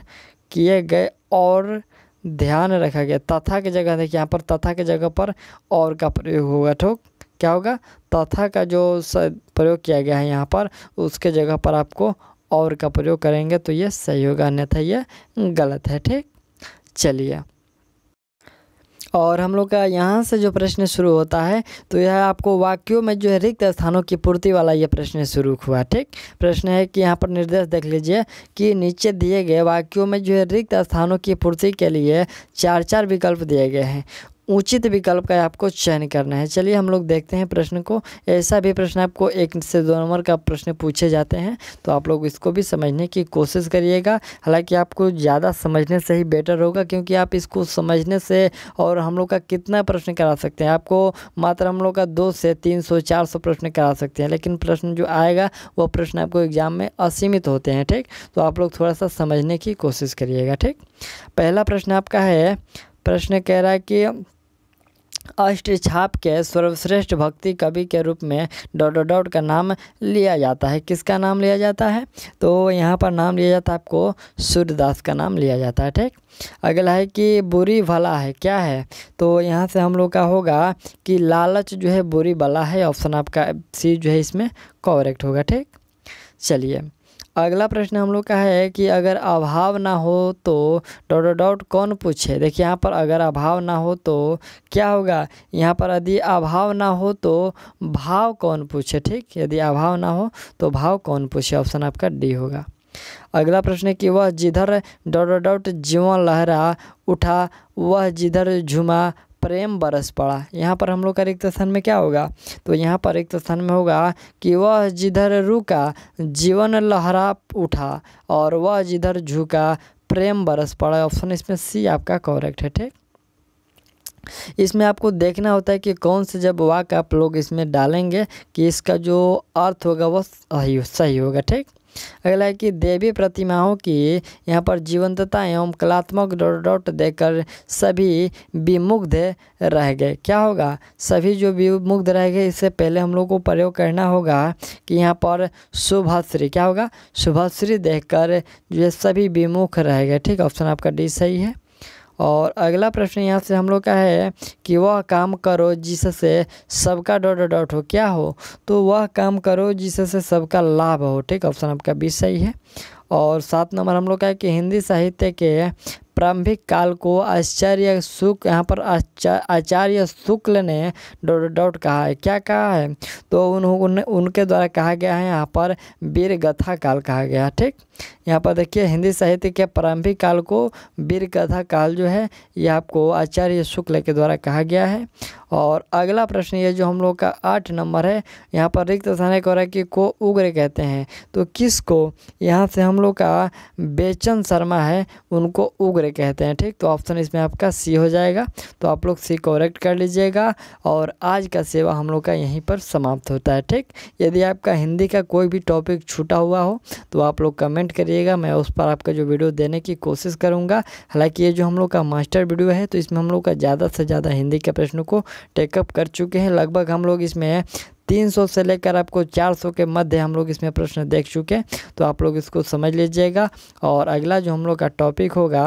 किए गए और ध्यान रखा गया तथा की जगह देखिए यहाँ पर तथा की जगह पर और का प्रयोग होगा ठोक क्या होगा तथा का जो प्रयोग किया गया है यहाँ पर उसके जगह पर आपको और का प्रयोग करेंगे तो ये सही होगा अन्यथा यह गलत है ठीक चलिए और हम लोग का यहाँ से जो प्रश्न शुरू होता है तो यह आपको वाक्यों में जो है रिक्त स्थानों की पूर्ति वाला यह प्रश्न शुरू हुआ ठीक प्रश्न है कि यहाँ पर निर्देश देख लीजिए कि नीचे दिए गए वाक्यों में जो है रिक्त स्थानों की पूर्ति के लिए चार चार विकल्प दिए गए हैं उचित विकल्प का आपको चयन करना है चलिए हम लोग देखते हैं प्रश्न को ऐसा भी प्रश्न आपको एक से दो नंबर का प्रश्न पूछे जाते हैं तो आप लोग इसको भी समझने की कोशिश करिएगा हालांकि आपको ज़्यादा समझने से ही बेटर होगा क्योंकि आप इसको समझने से और हम लोग का कितना प्रश्न करा सकते हैं आपको मात्र हम लोग का दो से तीन सौ चार सौ प्रश्न करा सकते हैं लेकिन प्रश्न जो आएगा वो प्रश्न आपको एग्ज़ाम में असीमित होते हैं ठीक तो आप लोग थोड़ा सा समझने की कोशिश करिएगा ठीक पहला प्रश्न आपका है प्रश्न कह रहा है कि अष्ट छाप के सर्वश्रेष्ठ भक्ति कवि के रूप में डॉट डॉट डॉट का नाम लिया जाता है किसका नाम लिया जाता है तो यहाँ पर नाम लिया जाता है आपको सूर्यदास का नाम लिया जाता है ठीक अगला है कि बुरी भला है क्या है तो यहाँ से हम लोग का होगा कि लालच जो है बुरी भला है ऑप्शन आपका सी जो है इसमें कॉरेक्ट होगा ठीक चलिए अगला प्रश्न हम लोग का है कि अगर अभाव ना हो तो डॉट डॉट कौन पूछे देखिए यहाँ पर अगर अभाव ना हो तो क्या होगा यहाँ पर यदि अभाव ना हो तो भाव कौन पूछे ठीक यदि अभाव ना हो तो भाव कौन पूछे ऑप्शन आपका डी होगा अगला प्रश्न है कि वह जिधर डॉट डॉट जीवन लहरा उठा वह जिधर झुमा प्रेम बरस पड़ा यहाँ पर हम लोग का रिक्त स्थान में क्या होगा तो यहाँ पर रिक्त स्थान में होगा कि वह जिधर रुका जीवन लहरा उठा और वह जिधर झुका प्रेम बरस पड़ा ऑप्शन इसमें सी आपका करेक्ट है ठीक इसमें आपको देखना होता है कि कौन से जब वाक आप लोग इसमें डालेंगे कि इसका जो अर्थ होगा वह सही होगा ठीक अगला है कि देवी प्रतिमाओं की यहाँ पर जीवंतता एवं कलात्मक डॉट डॉट देकर सभी विमुग्ध रह गए क्या होगा सभी जो विमुग्ध रह गए इससे पहले हम लोग को प्रयोग करना होगा कि यहाँ पर शुभश्री क्या होगा शुभश्री देखकर जो सभी विमुख रह गए ठीक ऑप्शन आपका डी सही है और अगला प्रश्न यहाँ से हम लोग का है कि वह काम करो जिससे सबका डॉट डॉट हो क्या हो तो वह काम करो जिससे सबका लाभ हो ठीक ऑप्शन आपका बी सही है और सात नंबर हम लोग का है कि हिंदी साहित्य के प्रारंभिक काल को आचार्य शुक्ल यहाँ पर आचार्य शुक्ल ने डॉट डॉट कहा है क्या कहा है तो उन उनके द्वारा कहा गया है यहाँ पर वीरगथा काल कहा गया है ठीक यहाँ पर देखिए हिंदी साहित्य के प्रारंभिक काल को वीरगथा काल जो है ये आपको आचार्य शुक्ल के द्वारा कहा गया है और अगला प्रश्न ये जो हम लोग का आठ नंबर है यहाँ पर रिक्त एक और को उग्र कहते हैं तो किसको यहाँ से हम लोग का बेचन शर्मा है उनको उग्र टूगरे कहते हैं ठीक तो ऑप्शन इसमें आपका सी हो जाएगा तो आप लोग सी कोरेक्ट कर लीजिएगा और आज का सेवा हम लोग का यहीं पर समाप्त होता है ठीक यदि आपका हिंदी का कोई भी टॉपिक छूटा हुआ हो तो आप लोग कमेंट करिएगा मैं उस पर आपका जो वीडियो देने की कोशिश करूँगा हालाँकि ये जो हम लोग का मास्टर वीडियो है तो इसमें हम लोग का ज़्यादा से ज़्यादा हिंदी के प्रश्नों को टेकअप कर चुके हैं लगभग हम लोग इसमें तीन सौ से लेकर आपको चार सौ के मध्य हम लोग इसमें प्रश्न देख चुके हैं तो आप लोग इसको समझ लीजिएगा और अगला जो हम लोग का टॉपिक होगा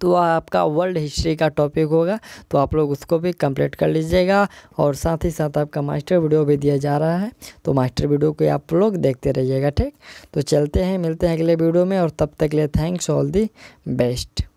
तो आपका वर्ल्ड हिस्ट्री का टॉपिक होगा तो आप लोग उसको भी कंप्लीट कर लीजिएगा और साथ ही साथ आपका मास्टर वीडियो भी दिया जा रहा है तो मास्टर वीडियो को आप लोग देखते रहिएगा ठीक तो चलते हैं मिलते हैं अगले वीडियो में और तब तक के लिए थैंक्स ऑल दी बेस्ट